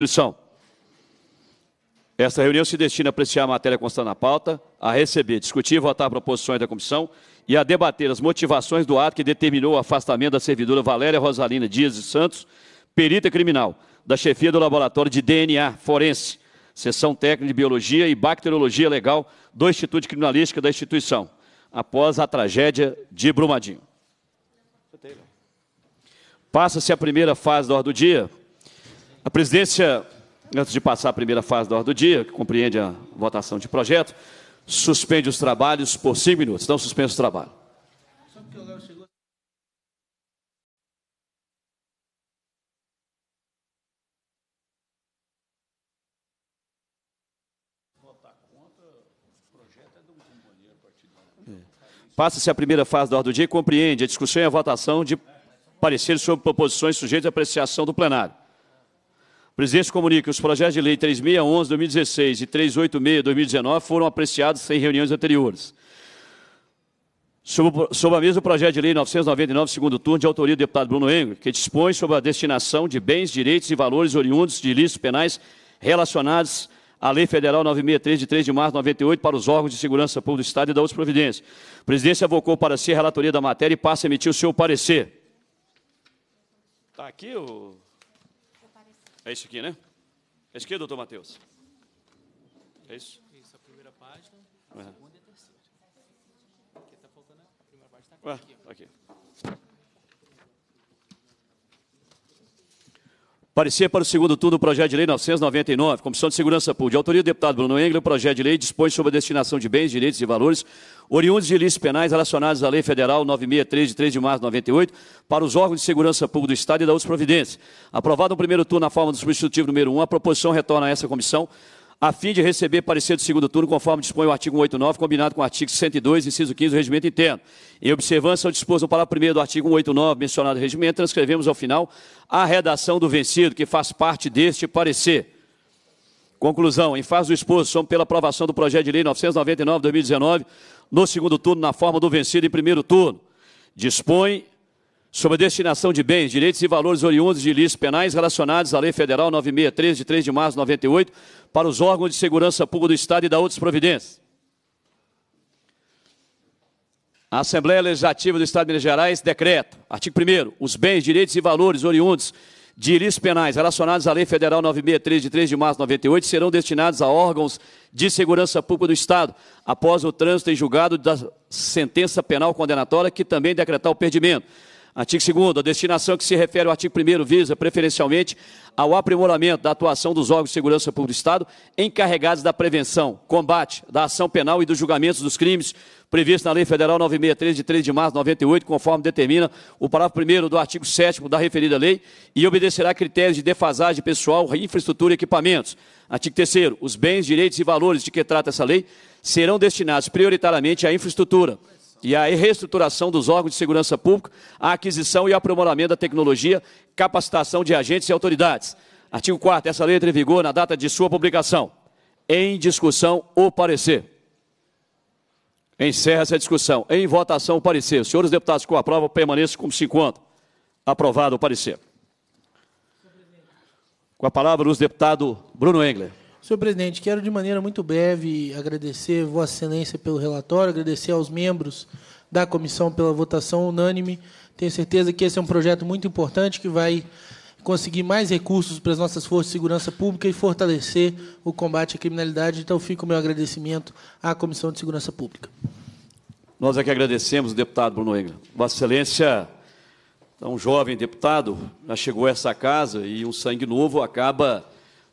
inscrição. Esta reunião se destina a apreciar a matéria constante na pauta, a receber, discutir e votar proposições da comissão e a debater as motivações do ato que determinou o afastamento da servidora Valéria Rosalina Dias de Santos, perita criminal, da chefia do Laboratório de DNA Forense, sessão Técnica de Biologia e Bacteriologia Legal do Instituto de Criminalística da instituição, após a tragédia de Brumadinho. Passa-se a primeira fase da ordem do dia, a presidência, antes de passar a primeira fase da ordem do dia, que compreende a votação de projeto, suspende os trabalhos por cinco minutos. Então, suspende o trabalho. Passa-se a primeira fase da ordem do dia e compreende a discussão e a votação de pareceres sobre proposições sujeitas à apreciação do plenário presidente comunica que os projetos de lei 3611 2016 e 386 2019 foram apreciados sem reuniões anteriores. Sobre, a mesma projeto de lei 999, segundo turno, de autoria do deputado Bruno Engel, que dispõe sobre a destinação de bens, direitos e valores oriundos de ilícitos penais relacionados à Lei Federal 963, de 3 de março de 98, para os órgãos de segurança pública do Estado e da outras providências. A presidência avocou para si a relatoria da matéria e passa a emitir o seu parecer. Está aqui o... É isso aqui, né? É isso aqui, doutor Matheus? É isso? Isso, a primeira página, a segunda e a terceira. Aqui está faltando a primeira página, está aqui. Parecer para o segundo turno do projeto de lei 999, Comissão de Segurança Pública. De autoria do deputado Bruno Engler, o projeto de lei dispõe sobre a destinação de bens, direitos e valores oriundos de ilícitos penais relacionados à Lei Federal 963, de 3 de março de 98, para os órgãos de segurança pública do Estado e da outras providências. Aprovado no primeiro turno na forma do substitutivo número 1, a proposição retorna a essa comissão a fim de receber parecer do segundo turno, conforme dispõe o artigo 189, combinado com o artigo 102, inciso 15 do regimento interno. Em observância ao disposto no parágrafo 1 do artigo 189 mencionado regimento, transcrevemos ao final a redação do vencido, que faz parte deste parecer. Conclusão. Em fase do exposto, somos pela aprovação do projeto de lei 999-2019, no segundo turno, na forma do vencido em primeiro turno. Dispõe sobre a destinação de bens, direitos e valores oriundos de ilícitos penais relacionados à Lei Federal 963, de 3 de março de 98, para os órgãos de segurança pública do Estado e da outras providências. A Assembleia Legislativa do Estado de Minas Gerais decreta, artigo 1 os bens, direitos e valores oriundos de ilícitos penais relacionados à Lei Federal 963, de 3 de março de 98, serão destinados a órgãos de segurança pública do Estado, após o trânsito em julgado da sentença penal condenatória, que também decretar o perdimento Artigo 2 a destinação que se refere ao artigo 1 visa, preferencialmente, ao aprimoramento da atuação dos órgãos de segurança pública do Estado encarregados da prevenção, combate, da ação penal e dos julgamentos dos crimes previstos na Lei Federal 963, de 3 de março de 98, conforme determina o parágrafo 1 do artigo 7 da referida lei, e obedecerá critérios de defasagem pessoal, infraestrutura e equipamentos. Artigo 3 os bens, direitos e valores de que trata essa lei serão destinados prioritariamente à infraestrutura, e a reestruturação dos órgãos de segurança pública, a aquisição e aprimoramento da tecnologia, capacitação de agentes e autoridades. Artigo 4 Essa lei entra em vigor na data de sua publicação. Em discussão, o parecer. Encerra essa discussão. Em votação, o parecer. Senhores deputados, com a prova, permaneçam como se encontram. Aprovado o parecer. Com a palavra, o deputado Bruno Engler. Senhor presidente, quero de maneira muito breve agradecer Vossa Excelência pelo relatório, agradecer aos membros da comissão pela votação unânime. Tenho certeza que esse é um projeto muito importante que vai conseguir mais recursos para as nossas forças de segurança pública e fortalecer o combate à criminalidade. Então, fico o meu agradecimento à Comissão de Segurança Pública. Nós é que agradecemos deputado Bruno Engler. Vossa Excelência, então, um jovem deputado, já chegou a essa casa e um sangue novo acaba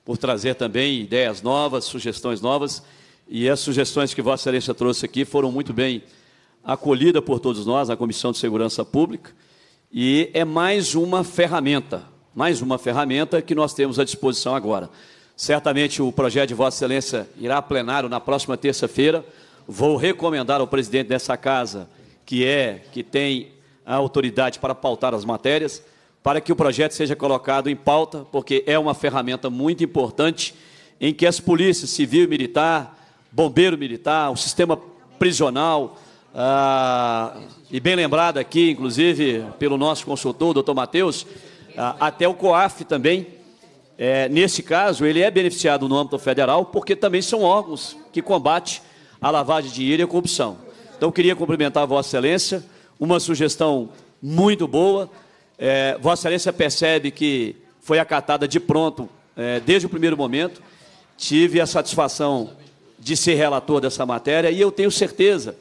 por trazer também ideias novas, sugestões novas. E as sugestões que Vossa Excelência trouxe aqui foram muito bem acolhidas por todos nós na Comissão de Segurança Pública. E é mais uma ferramenta, mais uma ferramenta que nós temos à disposição agora. Certamente o projeto de Vossa Excelência irá a plenário na próxima terça-feira. Vou recomendar ao presidente dessa casa, que é, que tem a autoridade para pautar as matérias, para que o projeto seja colocado em pauta, porque é uma ferramenta muito importante em que as polícias civil e militar, bombeiro militar, o sistema prisional, ah, e bem lembrado aqui, inclusive, pelo nosso consultor, o doutor Matheus, ah, até o COAF também, é, nesse caso, ele é beneficiado no âmbito federal, porque também são órgãos que combatem a lavagem de dinheiro e a corrupção. Então, queria cumprimentar a Vossa Excelência, uma sugestão muito boa, é, Vossa Excelência percebe que foi acatada de pronto, é, desde o primeiro momento. Tive a satisfação de ser relator dessa matéria e eu tenho certeza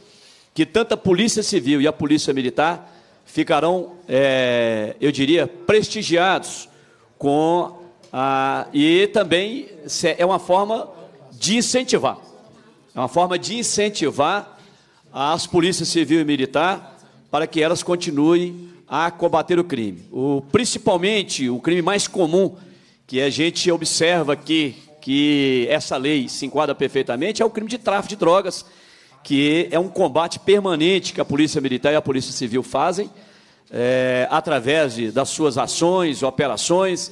que tanto a Polícia Civil e a Polícia Militar ficarão, é, eu diria, prestigiados com a. E também é uma forma de incentivar. É uma forma de incentivar as polícias civil e militar para que elas continuem a combater o crime. O, principalmente o crime mais comum que a gente observa aqui, que essa lei se enquadra perfeitamente, é o crime de tráfico de drogas, que é um combate permanente que a Polícia Militar e a Polícia Civil fazem, é, através de, das suas ações, operações,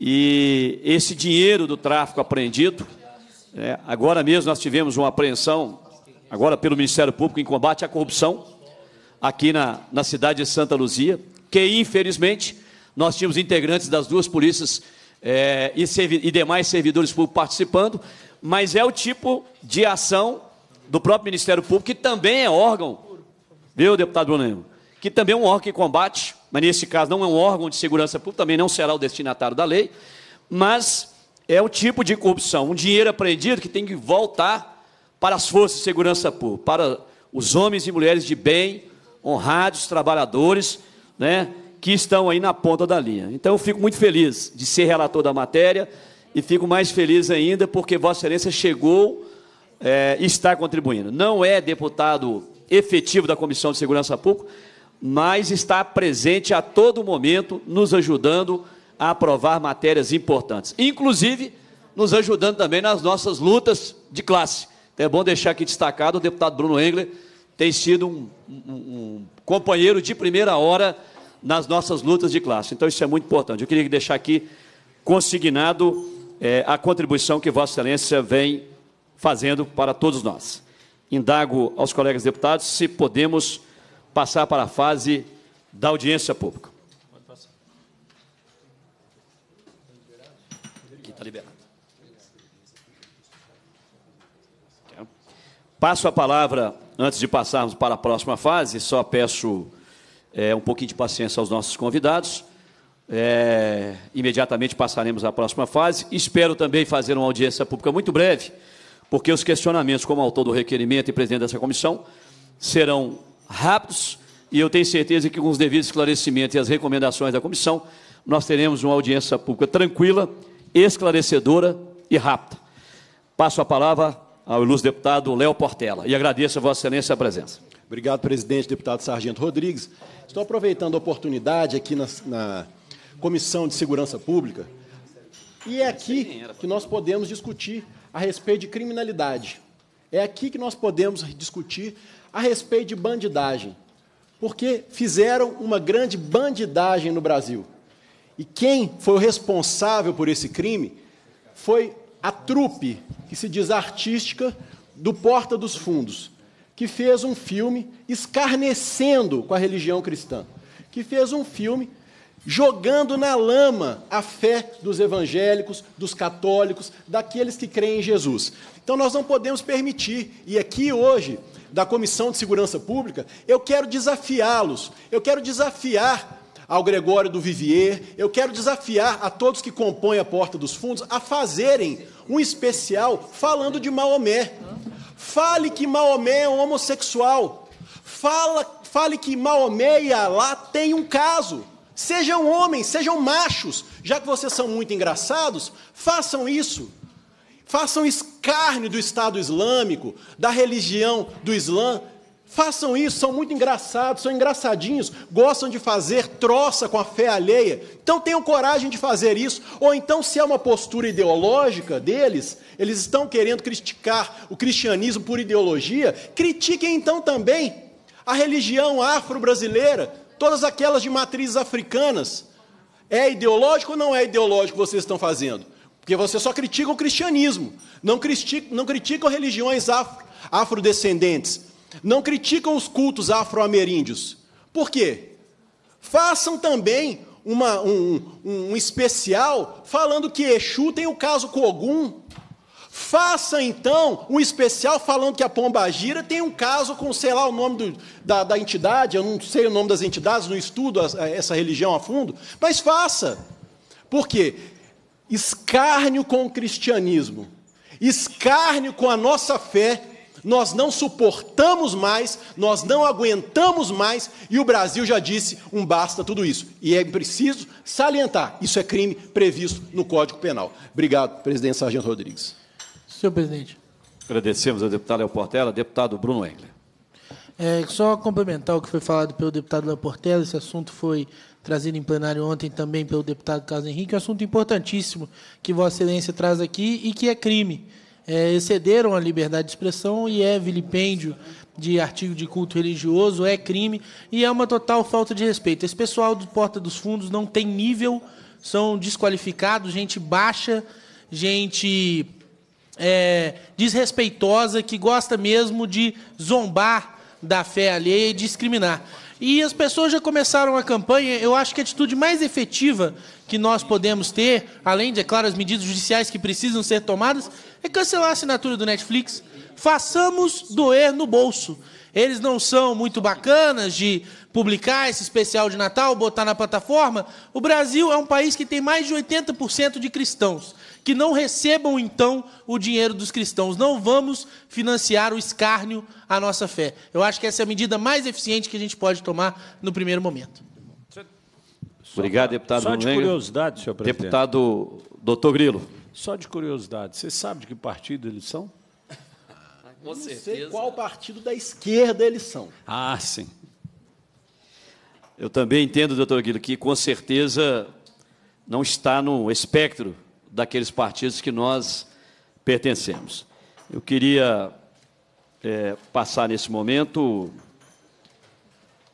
e esse dinheiro do tráfico apreendido. É, agora mesmo nós tivemos uma apreensão, agora pelo Ministério Público, em combate à corrupção aqui na, na cidade de Santa Luzia, que infelizmente nós tínhamos integrantes das duas polícias é, e, e, demais servidores públicos participando, mas é o tipo de ação do próprio Ministério Público, que também é órgão, viu, deputado Bruno? Que também é um órgão que combate, mas nesse caso não é um órgão de segurança pública, também não será o destinatário da lei, mas é o tipo de corrupção, um dinheiro apreendido que tem que voltar para as forças de segurança pública, para os homens e mulheres de bem Honrados trabalhadores, né, que estão aí na ponta da linha. Então eu fico muito feliz de ser relator da matéria e fico mais feliz ainda porque Vossa Excelência chegou é, e está contribuindo. Não é deputado efetivo da Comissão de Segurança Pública, mas está presente a todo momento, nos ajudando a aprovar matérias importantes, inclusive nos ajudando também nas nossas lutas de classe. Então é bom deixar aqui destacado o deputado Bruno Engler tem sido um, um, um companheiro de primeira hora nas nossas lutas de classe. Então, isso é muito importante. Eu queria deixar aqui consignado é, a contribuição que Vossa Excelência vem fazendo para todos nós. Indago aos colegas deputados se podemos passar para a fase da audiência pública. Aqui está liberado. Passo a palavra Antes de passarmos para a próxima fase, só peço é, um pouquinho de paciência aos nossos convidados. É, imediatamente passaremos à próxima fase. Espero também fazer uma audiência pública muito breve, porque os questionamentos, como autor do requerimento e presidente dessa comissão, serão rápidos e eu tenho certeza que, com os devidos esclarecimentos e as recomendações da comissão, nós teremos uma audiência pública tranquila, esclarecedora e rápida. Passo a palavra ao ilustre deputado Léo Portela. E agradeço a Vossa Excelência a presença. Obrigado, presidente, deputado Sargento Rodrigues. Estou aproveitando a oportunidade aqui na, na Comissão de Segurança Pública. E é aqui que nós podemos discutir a respeito de criminalidade. É aqui que nós podemos discutir a respeito de bandidagem. Porque fizeram uma grande bandidagem no Brasil. E quem foi o responsável por esse crime foi a trupe, que se diz artística, do Porta dos Fundos, que fez um filme escarnecendo com a religião cristã, que fez um filme jogando na lama a fé dos evangélicos, dos católicos, daqueles que creem em Jesus. Então nós não podemos permitir, e aqui hoje, da Comissão de Segurança Pública, eu quero desafiá-los, eu quero desafiar ao Gregório do Vivier. Eu quero desafiar a todos que compõem a Porta dos Fundos a fazerem um especial falando de Maomé. Fale que Maomé é um homossexual. Fala, fale que Maomé e Alá têm um caso. Sejam homens, sejam machos. Já que vocês são muito engraçados, façam isso. Façam escárnio do Estado Islâmico, da religião do Islã. Façam isso, são muito engraçados, são engraçadinhos, gostam de fazer troça com a fé alheia. Então tenham coragem de fazer isso. Ou então, se é uma postura ideológica deles, eles estão querendo criticar o cristianismo por ideologia, critiquem então também a religião afro-brasileira, todas aquelas de matrizes africanas. É ideológico ou não é ideológico que vocês estão fazendo? Porque você só critica o cristianismo, não criticam não critica religiões afro, afrodescendentes não criticam os cultos afro-ameríndios. Por quê? Façam também uma, um, um, um, especial falando que Exu tem o caso com Ogum. Faça então um especial falando que a Pomba Gira tem um caso com, sei lá, o nome do, da, da entidade, eu não sei o nome das entidades, não estudo a, a, eh, essa religião a fundo, mas faça. Por quê? Escárnio com o cristianismo, escárnio com a nossa fé, nós não suportamos mais, nós não aguentamos mais, e o Brasil já disse um basta tudo isso. E é preciso salientar: isso é crime previsto no Código Penal. Obrigado, presidente Sargento Rodrigues. Senhor presidente. Agradecemos ao deputado Léo Portela, deputado Bruno Engler. É, só complementar o que foi falado pelo deputado Léo Portela, esse assunto foi trazido em plenário ontem também pelo deputado Carlos Henrique, um assunto importantíssimo que Vossa Excelência traz aqui e que é crime é, excederam a liberdade de expressão e é vilipêndio de artigo de culto religioso, é crime e é uma total falta de respeito. Esse pessoal do Porta dos Fundos não tem nível, são desqualificados, gente baixa, gente é, desrespeitosa que gosta mesmo de zombar da fé alheia e discriminar. E as pessoas já começaram a campanha. Eu acho que a atitude mais efetiva que nós podemos ter, além de, é claro, as medidas judiciais que precisam ser tomadas, é cancelar a assinatura do Netflix. Façamos doer no bolso. Eles não são muito bacanas de publicar esse especial de Natal, botar na plataforma. O Brasil é um país que tem mais de 80% de cristãos que não recebam então o dinheiro dos cristãos. Não vamos financiar o escárnio à nossa fé. Eu acho que essa é a medida mais eficiente que a gente pode tomar no primeiro momento. Obrigado, deputado. Só de curiosidade, senhor presidente. Deputado doutor Grilo. Só de curiosidade, você sabe de que partido eles são? Com certeza. Não sei qual partido da esquerda eles são. Ah, sim. Eu também entendo, doutor Grilo, que com certeza não está no espectro daqueles partidos que nós pertencemos. Eu queria é, passar nesse momento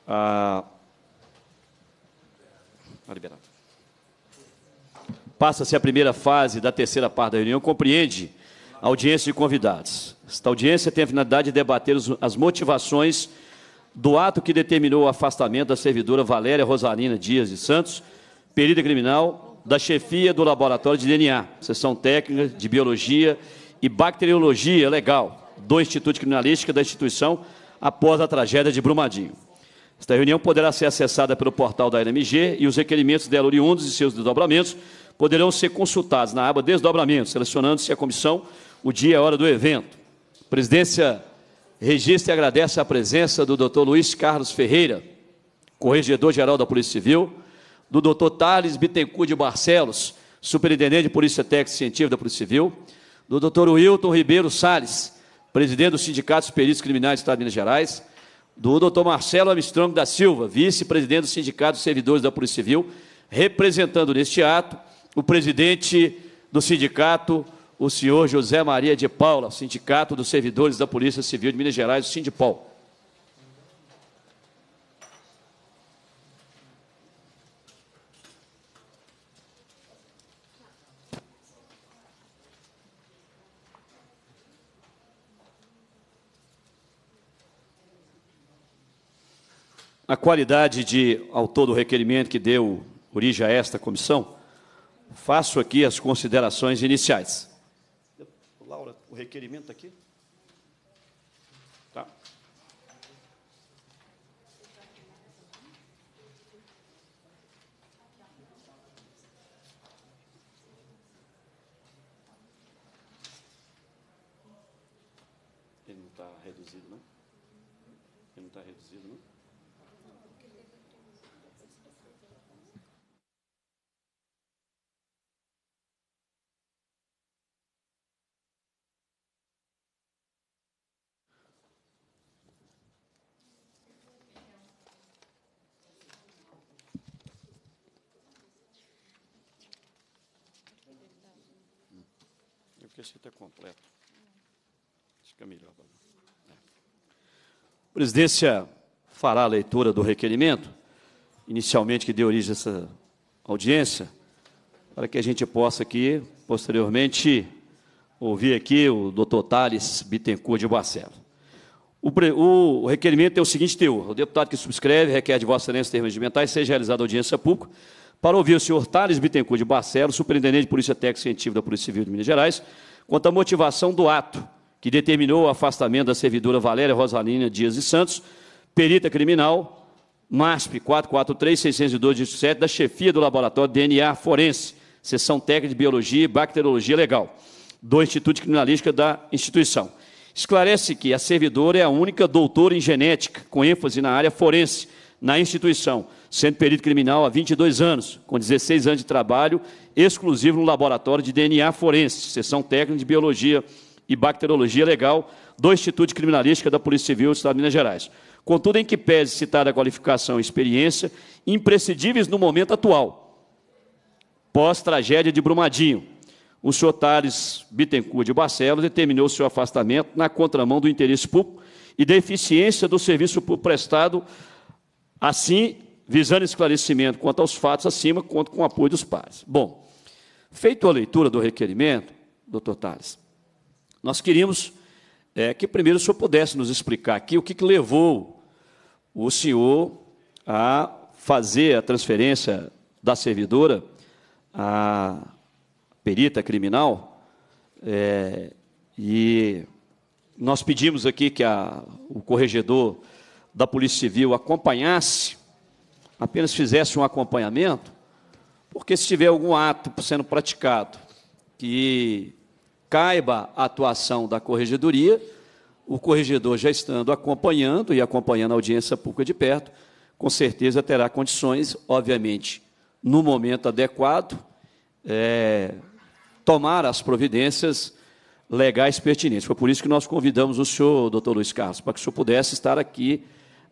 a. Passa-se a primeira fase da terceira parte da reunião, compreende a audiência de convidados. Esta audiência tem a finalidade de debater as motivações do ato que determinou o afastamento da servidora Valéria Rosalina Dias de Santos, perita criminal, da chefia do laboratório de DNA, seção técnica de biologia e bacteriologia legal do Instituto Criminalística da instituição após a tragédia de Brumadinho. Esta reunião poderá ser acessada pelo portal da ANMG e os requerimentos dela oriundos e seus desdobramentos poderão ser consultados na aba Desdobramentos, selecionando-se a comissão, o dia e a hora do evento. A presidência registra e agradece a presença do Dr. Luiz Carlos Ferreira, Corregedor-Geral da Polícia Civil, do Dr. Thales Bittencourt de Barcelos, superintendente de Polícia Técnica e Científica da Polícia Civil, do Dr. Wilton Ribeiro Sales, presidente do Sindicato dos Peritos Criminais do Estado de Minas Gerais, do Dr. Marcelo Armstrong da Silva, vice-presidente do Sindicato dos Servidores da Polícia Civil, representando neste ato o presidente do sindicato, o senhor José Maria de Paula, Sindicato dos Servidores da Polícia Civil de Minas Gerais, o Sindipol. Na qualidade de autor do requerimento que deu origem a esta comissão, faço aqui as considerações iniciais. Laura, o requerimento está aqui? Tá. Ele não está reduzido, não? Ele não está reduzido, não? porque esse está completo. Fica é melhor. É. A presidência fará a leitura do requerimento, inicialmente que deu origem a essa audiência, para que a gente possa aqui, posteriormente, ouvir aqui o doutor Thales Bittencourt de Barcelos. O, pre, o, o requerimento tem é o seguinte teor. O deputado que subscreve requer de Vossa Excelência termos regimentais seja realizada audiência pública para ouvir o senhor Thales Bittencourt de Barcelos, superintendente de Polícia Técnica Científica da Polícia Civil de Minas Gerais, quanto à motivação do ato que determinou o afastamento da servidora Valéria Rosalina Dias de Santos, perita criminal, MASP 443-602-7, da chefia do Laboratório DNA Forense, Seção Técnica de Biologia e Bacteriologia Legal, do Instituto de Criminalística da instituição. Esclarece que a servidora é a única doutora em genética, com ênfase na área forense, na instituição, sendo perito criminal há 22 anos, com 16 anos de trabalho exclusivo no laboratório de DNA forense, seção técnica de biologia e bacteriologia legal do Instituto de Criminalística da Polícia Civil do Estado de Minas Gerais. Contudo, em que pese citada a qualificação e experiência, imprescindíveis no momento atual, pós-tragédia de Brumadinho, o senhor Thales Bittencourt de Barcelos determinou seu afastamento na contramão do interesse público e da eficiência do serviço público prestado Assim, visando esclarecimento quanto aos fatos acima, conto com o apoio dos pares. Bom, feito a leitura do requerimento, doutor Tales, nós queríamos é, que primeiro o senhor pudesse nos explicar aqui o que, que levou o senhor a fazer a transferência da servidora à perita criminal. É, e nós pedimos aqui que a, o corregedor da Polícia Civil acompanhasse, apenas fizesse um acompanhamento, porque se tiver algum ato sendo praticado que caiba a atuação da corregedoria, o corregedor já estando acompanhando e acompanhando a audiência pública de perto, com certeza terá condições, obviamente, no momento adequado, é, tomar as providências legais pertinentes. Foi por isso que nós convidamos o senhor, doutor Luiz Carlos, para que o senhor pudesse estar aqui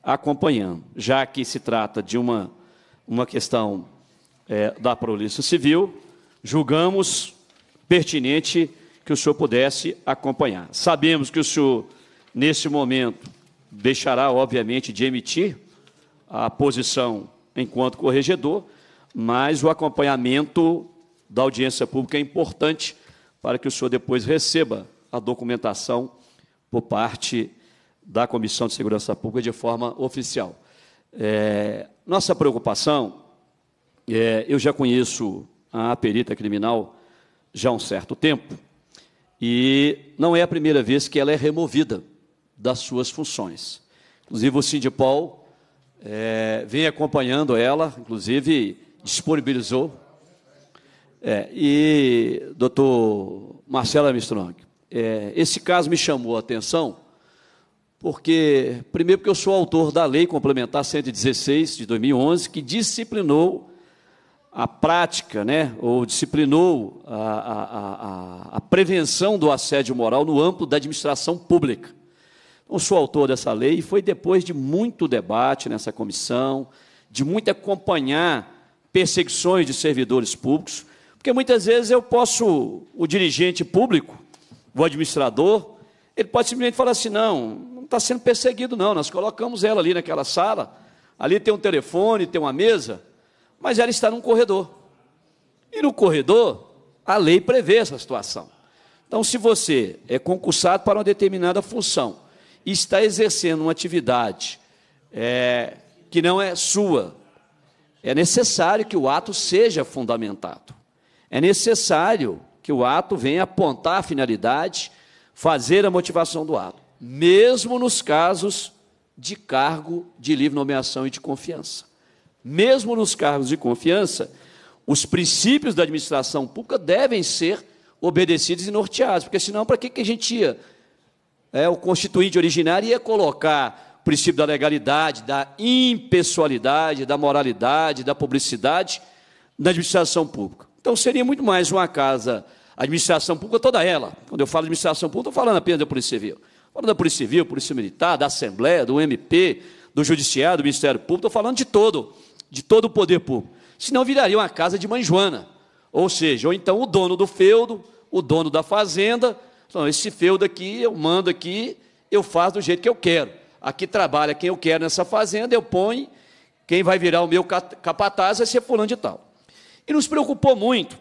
acompanhando, já que se trata de uma, uma questão é, da Polícia Civil, julgamos pertinente que o senhor pudesse acompanhar. Sabemos que o senhor, nesse momento, deixará, obviamente, de emitir a posição enquanto corregedor, mas o acompanhamento da audiência pública é importante para que o senhor depois receba a documentação por parte da Comissão de Segurança Pública de forma oficial. É, nossa preocupação, é, eu já conheço a perita criminal já há um certo tempo, e não é a primeira vez que ela é removida das suas funções. Inclusive, o Sindipol é, vem acompanhando ela, inclusive disponibilizou. É, e, doutor Marcelo Armstrong, é, esse caso me chamou a atenção porque, primeiro, porque eu sou autor da Lei Complementar 116 de 2011, que disciplinou a prática, né, ou disciplinou a, a, a, a prevenção do assédio moral no âmbito da administração pública. Eu então, sou autor dessa lei e foi depois de muito debate nessa comissão, de muito acompanhar perseguições de servidores públicos, porque muitas vezes eu posso, o dirigente público, o administrador, ele pode simplesmente falar assim: não, está sendo perseguido, não. Nós colocamos ela ali naquela sala. Ali tem um telefone, tem uma mesa. Mas ela está num corredor. E no corredor, a lei prevê essa situação. Então, se você é concursado para uma determinada função e está exercendo uma atividade é, que não é sua, é necessário que o ato seja fundamentado. É necessário que o ato venha apontar a finalidade, fazer a motivação do ato mesmo nos casos de cargo de livre nomeação e de confiança. Mesmo nos cargos de confiança, os princípios da administração pública devem ser obedecidos e norteados, porque senão para que, que a gente ia? É, o constituinte originário ia colocar o princípio da legalidade, da impessoalidade, da moralidade, da publicidade na administração pública. Então seria muito mais uma casa, administração pública toda ela. Quando eu falo administração pública, estou falando apenas da Polícia Civil falando da Polícia Civil, Polícia Militar, da Assembleia, do MP, do Judiciário, do Ministério Público, estou falando de todo, de todo o poder público. Senão viraria uma casa de mãe Joana. Ou seja, ou então o dono do feudo, o dono da fazenda, então, esse feudo aqui, eu mando aqui, eu faço do jeito que eu quero. Aqui trabalha quem eu quero nessa fazenda, eu ponho, quem vai virar o meu capataz vai ser fulano de tal. E nos preocupou muito,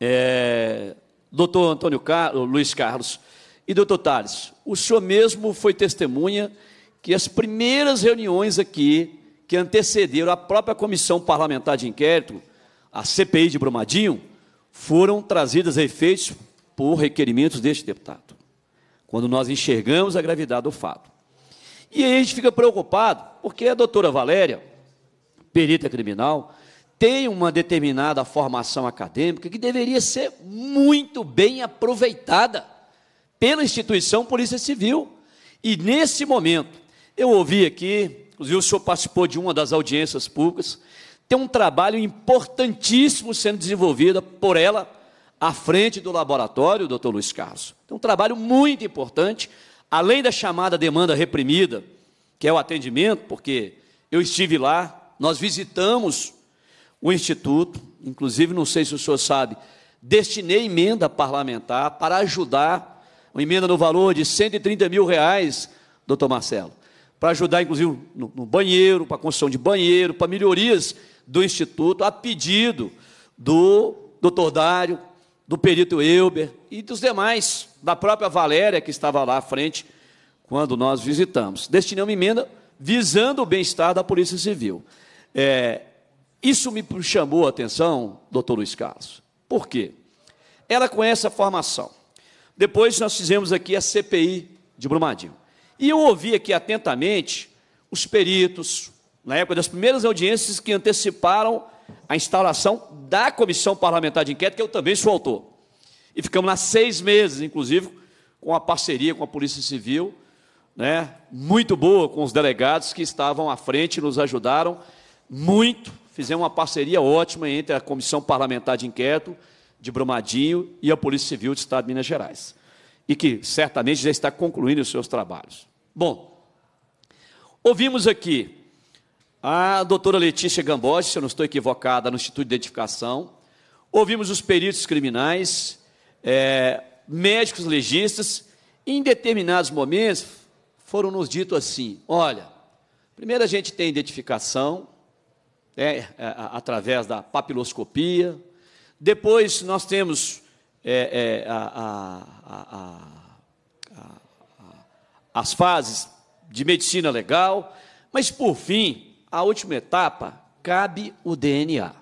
é, doutor Antônio Car Luiz Carlos e doutor Tales, o senhor mesmo foi testemunha que as primeiras reuniões aqui, que antecederam a própria comissão parlamentar de inquérito, a CPI de Brumadinho, foram trazidas a efeitos por requerimentos deste deputado. Quando nós enxergamos a gravidade do fato. E aí a gente fica preocupado, porque a doutora Valéria, perita criminal, tem uma determinada formação acadêmica que deveria ser muito bem aproveitada pela instituição Polícia Civil. E nesse momento, eu ouvi aqui, inclusive o senhor participou de uma das audiências públicas, tem um trabalho importantíssimo sendo desenvolvido por ela à frente do laboratório, doutor Luiz Carlos. Tem um trabalho muito importante, além da chamada demanda reprimida, que é o atendimento, porque eu estive lá, nós visitamos o Instituto, inclusive, não sei se o senhor sabe, destinei emenda parlamentar para ajudar uma emenda no valor de 130 mil reais, doutor Marcelo, para ajudar, inclusive, no, no banheiro, para a construção de banheiro, para melhorias do Instituto, a pedido do doutor Dário, do perito Elber e dos demais, da própria Valéria, que estava lá à frente quando nós visitamos. Destinei uma emenda visando o bem-estar da Polícia Civil. É, isso me chamou a atenção, doutor Luiz Carlos. Por quê? Ela, com essa formação, depois nós fizemos aqui a CPI de Brumadinho. E eu ouvi aqui atentamente os peritos, na época das primeiras audiências que anteciparam a instalação da comissão parlamentar de inquérito, que eu também sou autor. E ficamos lá seis meses, inclusive, com a parceria com a Polícia Civil, né, muito boa com os delegados que estavam à frente, nos ajudaram muito, fizemos uma parceria ótima entre a comissão parlamentar de inquérito de Brumadinho e a Polícia Civil do Estado de Minas Gerais, e que certamente já está concluindo os seus trabalhos. Bom, ouvimos aqui a doutora Letícia Gambosi, se eu não estou equivocada, no Instituto de Identificação, ouvimos os peritos criminais, é, médicos legistas, em determinados momentos foram nos dito assim, olha, primeiro a gente tem identificação, né, é, é, através da papiloscopia, depois nós temos é, é, a, a, a, as fases de medicina legal, mas por fim, a última etapa cabe o DNA,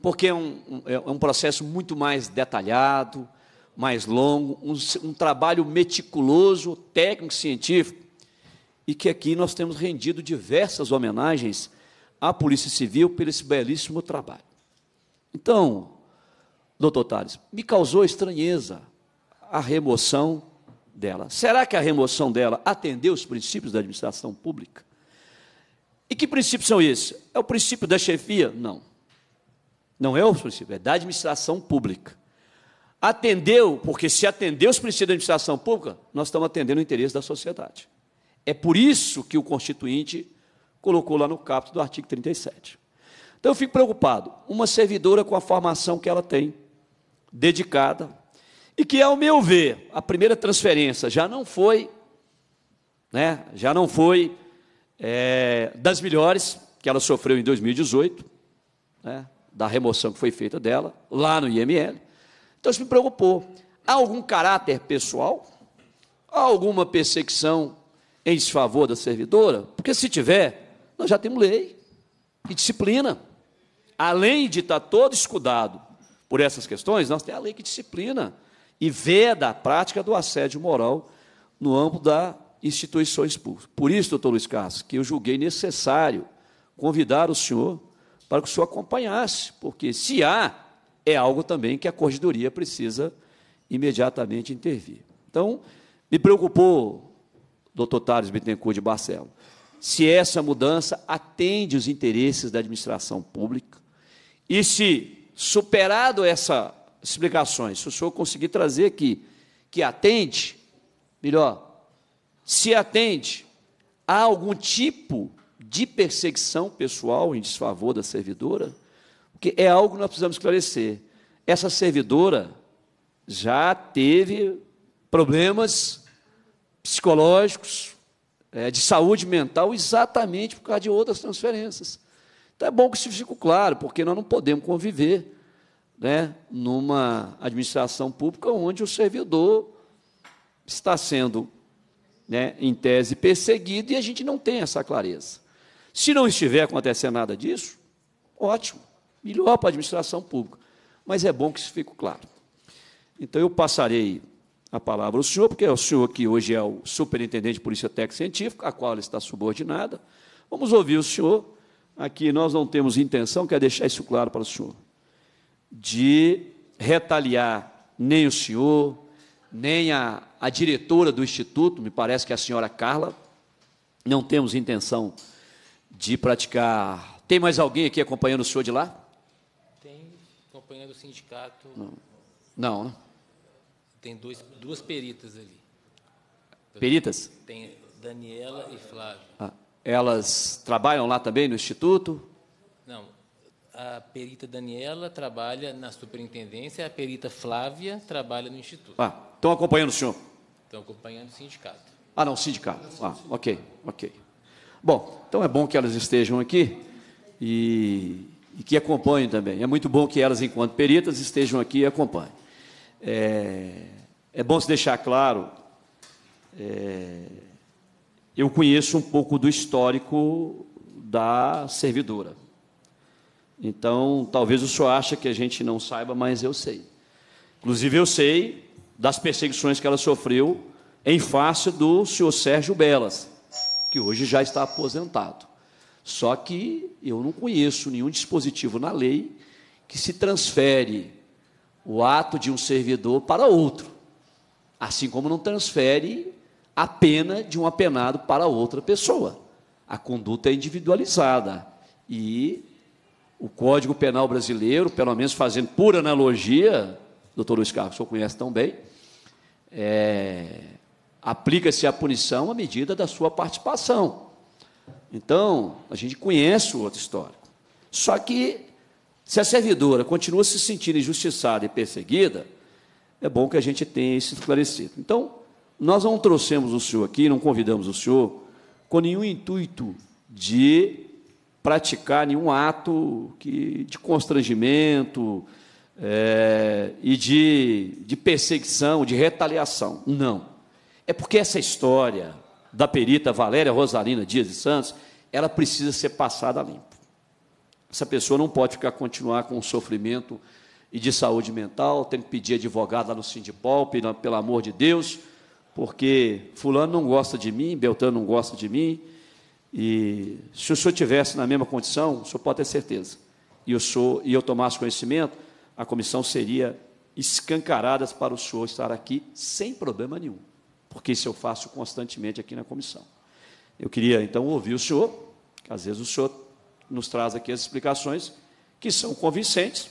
porque é um, é, é um processo muito mais detalhado, mais longo, um, um trabalho meticuloso, técnico, científico, e que aqui nós temos rendido diversas homenagens à Polícia Civil pelo esse belíssimo trabalho. Então, doutor Tales, me causou estranheza a remoção dela. Será que a remoção dela atendeu os princípios da administração pública? E que princípios são esses? É o princípio da chefia? Não. Não é o princípio, é da administração pública. Atendeu, porque se atendeu os princípios da administração pública, nós estamos atendendo o interesse da sociedade. É por isso que o Constituinte colocou lá no capítulo do artigo 37. Então eu fico preocupado. Uma servidora com a formação que ela tem, dedicada, e que, ao meu ver, a primeira transferência já não foi, né, já não foi é, das melhores que ela sofreu em 2018, né, da remoção que foi feita dela, lá no IML. Então, isso me preocupou. Há algum caráter pessoal? Há alguma perseguição em desfavor da servidora? Porque se tiver, nós já temos lei e disciplina. Além de estar todo escudado por essas questões, nós temos a lei que disciplina e veda a prática do assédio moral no âmbito das instituições públicas. Por isso, doutor Luiz Carlos, que eu julguei necessário convidar o senhor para que o senhor acompanhasse, porque se há, é algo também que a corregedoria precisa imediatamente intervir. Então, me preocupou, doutor Tales Bittencourt de Barcelo, se essa mudança atende os interesses da administração pública e se superado essas explicações, se o senhor conseguir trazer aqui que atende, melhor, se atende a algum tipo de perseguição pessoal em desfavor da servidora, porque é algo que nós precisamos esclarecer. Essa servidora já teve problemas psicológicos, é, de saúde mental, exatamente por causa de outras transferências. Então é bom que isso fique claro, porque nós não podemos conviver né, numa administração pública onde o servidor está sendo, né, em tese, perseguido e a gente não tem essa clareza. Se não estiver acontecendo nada disso, ótimo, melhor para a administração pública. Mas é bom que isso fique claro. Então eu passarei a palavra ao senhor, porque é o senhor que hoje é o superintendente de Polícia Técnica Científica, a qual ele está subordinada. Vamos ouvir o senhor aqui nós não temos intenção, quero deixar isso claro para o senhor, de retaliar nem o senhor, nem a, a diretora do instituto, me parece que é a senhora Carla, não temos intenção de praticar. Tem mais alguém aqui acompanhando o senhor de lá? Tem, acompanhando o sindicato. Não, não né? Tem dois, duas peritas ali. Peritas? Tem Daniela e Flávio. Ah. Elas trabalham lá também no Instituto? Não. A perita Daniela trabalha na superintendência, a perita Flávia trabalha no Instituto. Ah, estão acompanhando o senhor? Estão acompanhando o sindicato. Ah, não, sindicato. Ah, ok, ok. Bom, então é bom que elas estejam aqui e, e que acompanhem também. É muito bom que elas, enquanto peritas, estejam aqui e acompanhem. É, é bom se deixar claro. É, eu conheço um pouco do histórico da servidora. Então, talvez o senhor ache que a gente não saiba, mas eu sei. Inclusive, eu sei das perseguições que ela sofreu em face do senhor Sérgio Belas, que hoje já está aposentado. Só que eu não conheço nenhum dispositivo na lei que se transfere o ato de um servidor para outro, assim como não transfere a pena de um apenado para outra pessoa. A conduta é individualizada. E o Código Penal brasileiro, pelo menos fazendo por analogia, doutor Luiz Carlos, o senhor conhece tão bem, é, aplica-se a punição à medida da sua participação. Então, a gente conhece o outro histórico. Só que, se a servidora continua se sentindo injustiçada e perseguida, é bom que a gente tenha isso esclarecido. Então, nós não trouxemos o senhor aqui, não convidamos o senhor com nenhum intuito de praticar nenhum ato que, de constrangimento é, e de, de perseguição, de retaliação. Não. É porque essa história da perita Valéria Rosalina Dias de Santos, ela precisa ser passada a limpo. Essa pessoa não pode ficar continuar com sofrimento e de saúde mental, tem que pedir advogado lá no Sindipol, pelo amor de Deus, porque fulano não gosta de mim, Beltrano não gosta de mim, e se o senhor tivesse na mesma condição, o senhor pode ter certeza. E eu, sou, e eu tomasse conhecimento, a comissão seria escancarada para o senhor estar aqui sem problema nenhum, porque isso eu faço constantemente aqui na comissão. Eu queria então ouvir o senhor, que às vezes o senhor nos traz aqui as explicações que são convincentes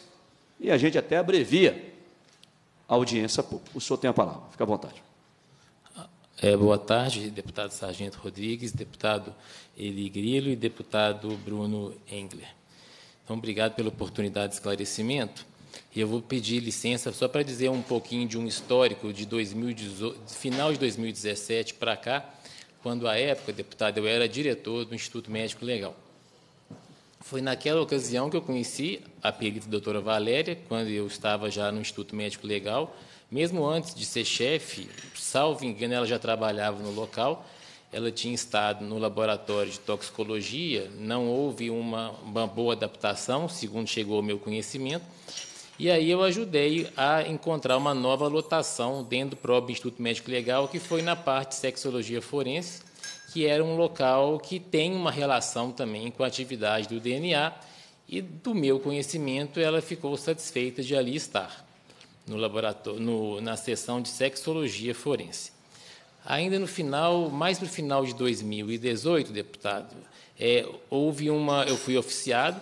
e a gente até abrevia a audiência pública. O senhor tem a palavra, fica à vontade. É, boa tarde, deputado Sargento Rodrigues, deputado Eli Grilo e deputado Bruno Engler. Então, obrigado pela oportunidade de esclarecimento. Eu vou pedir licença só para dizer um pouquinho de um histórico de 2018, final de 2017 para cá, quando, à época, deputado, eu era diretor do Instituto Médico Legal. Foi naquela ocasião que eu conheci a perita doutora Valéria, quando eu estava já no Instituto Médico Legal, mesmo antes de ser chefe, salvo engano, ela já trabalhava no local, ela tinha estado no laboratório de toxicologia, não houve uma, uma boa adaptação, segundo chegou ao meu conhecimento, e aí eu ajudei a encontrar uma nova lotação dentro do próprio Instituto Médico Legal, que foi na parte de sexologia forense, que era um local que tem uma relação também com a atividade do DNA, e do meu conhecimento ela ficou satisfeita de ali estar no laboratório, no, na seção de sexologia forense. Ainda no final, mais no final de 2018, deputado, é, houve uma, eu fui oficiado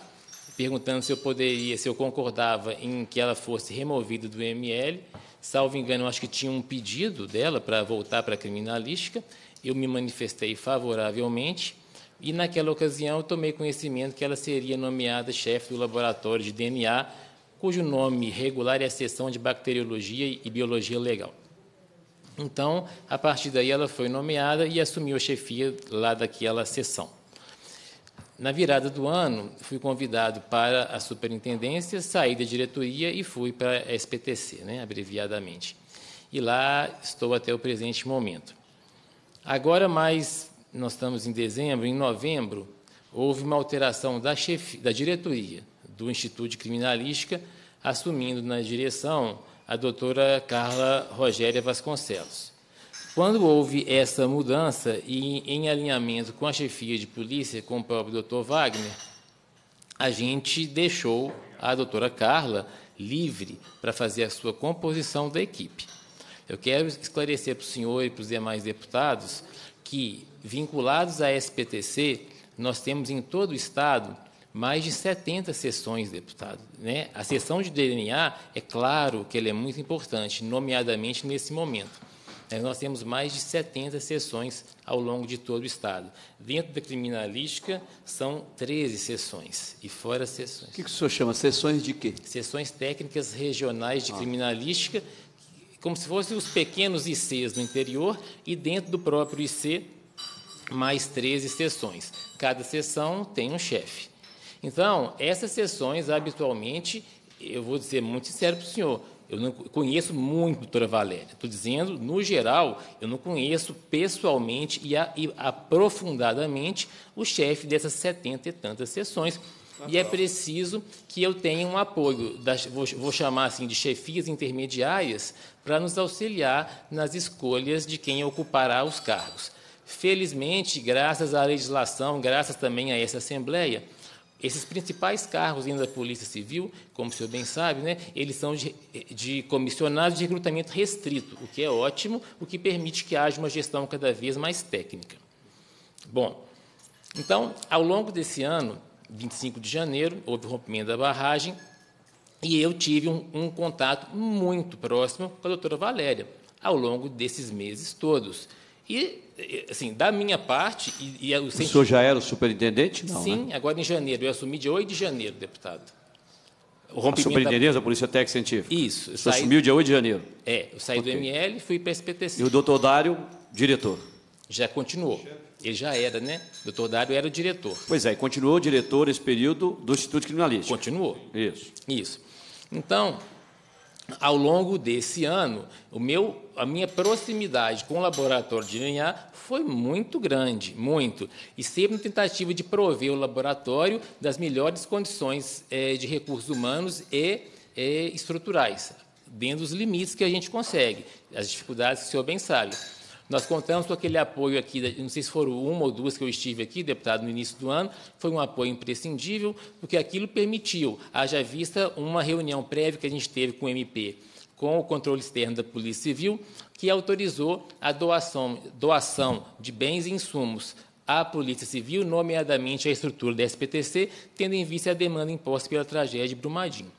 perguntando se eu poderia, se eu concordava em que ela fosse removida do ML. Salvo engano, acho que tinha um pedido dela para voltar para a criminalística. Eu me manifestei favoravelmente e naquela ocasião eu tomei conhecimento que ela seria nomeada chefe do laboratório de DNA cujo nome regular é a seção de Bacteriologia e Biologia Legal. Então, a partir daí, ela foi nomeada e assumiu a chefia lá daquela seção. Na virada do ano, fui convidado para a superintendência, saí da diretoria e fui para a SPTC, né, abreviadamente. E lá estou até o presente momento. Agora, mais nós estamos em dezembro, em novembro, houve uma alteração da, chefia, da diretoria do Instituto de Criminalística, assumindo na direção a doutora Carla Rogéria Vasconcelos. Quando houve essa mudança, e em alinhamento com a chefia de polícia, com o próprio doutor Wagner, a gente deixou a doutora Carla livre para fazer a sua composição da equipe. Eu quero esclarecer para o senhor e para os demais deputados que, vinculados à SPTC, nós temos em todo o Estado mais de 70 sessões, deputado. Né? A sessão de DNA, é claro que ela é muito importante, nomeadamente nesse momento. Nós temos mais de 70 sessões ao longo de todo o Estado. Dentro da criminalística, são 13 sessões, e fora sessões. O que, que o senhor chama? Sessões de quê? Sessões técnicas regionais de ah. criminalística, como se fossem os pequenos ICs no interior, e dentro do próprio IC, mais 13 sessões. Cada sessão tem um chefe. Então, essas sessões, habitualmente, eu vou dizer muito sincero para o senhor, eu não conheço muito, doutora Valéria. Estou dizendo, no geral, eu não conheço pessoalmente e, a, e aprofundadamente o chefe dessas setenta e tantas sessões. Natural. E é preciso que eu tenha um apoio, das, vou, vou chamar assim, de chefias intermediárias, para nos auxiliar nas escolhas de quem ocupará os cargos. Felizmente, graças à legislação, graças também a essa Assembleia, esses principais cargos ainda da Polícia Civil, como o senhor bem sabe, né, eles são de, de comissionados de recrutamento restrito, o que é ótimo, o que permite que haja uma gestão cada vez mais técnica. Bom, então, ao longo desse ano, 25 de janeiro, houve o rompimento da barragem e eu tive um, um contato muito próximo com a doutora Valéria, ao longo desses meses todos. E, assim, da minha parte... E, e é o, senti... o senhor já era o superintendente? Não, Sim, né? agora em janeiro. Eu assumi dia 8 de janeiro, deputado. O rompimento a superintendência da... da Polícia Técnica Científica? Isso. Eu saí... assumiu dia 8 de janeiro? É, eu saí okay. do ML e fui para a SPTC. E o doutor Dário, diretor? Já continuou. Ele já era, né? O doutor Dário era o diretor. Pois é, continuou diretor esse período do Instituto Criminalístico. Continuou. Isso. Isso. Então, ao longo desse ano, o meu, a minha proximidade com o laboratório de DNA foi muito grande, muito. E sempre na tentativa de prover o laboratório das melhores condições é, de recursos humanos e é, estruturais, dentro dos limites que a gente consegue, as dificuldades que o senhor bem sabe. Nós contamos com aquele apoio aqui, não sei se foram uma ou duas que eu estive aqui, deputado, no início do ano, foi um apoio imprescindível, porque aquilo permitiu, haja vista uma reunião prévia que a gente teve com o MP, com o controle externo da Polícia Civil, que autorizou a doação, doação de bens e insumos à Polícia Civil, nomeadamente à estrutura da SPTC, tendo em vista a demanda imposta pela tragédia de Brumadinho.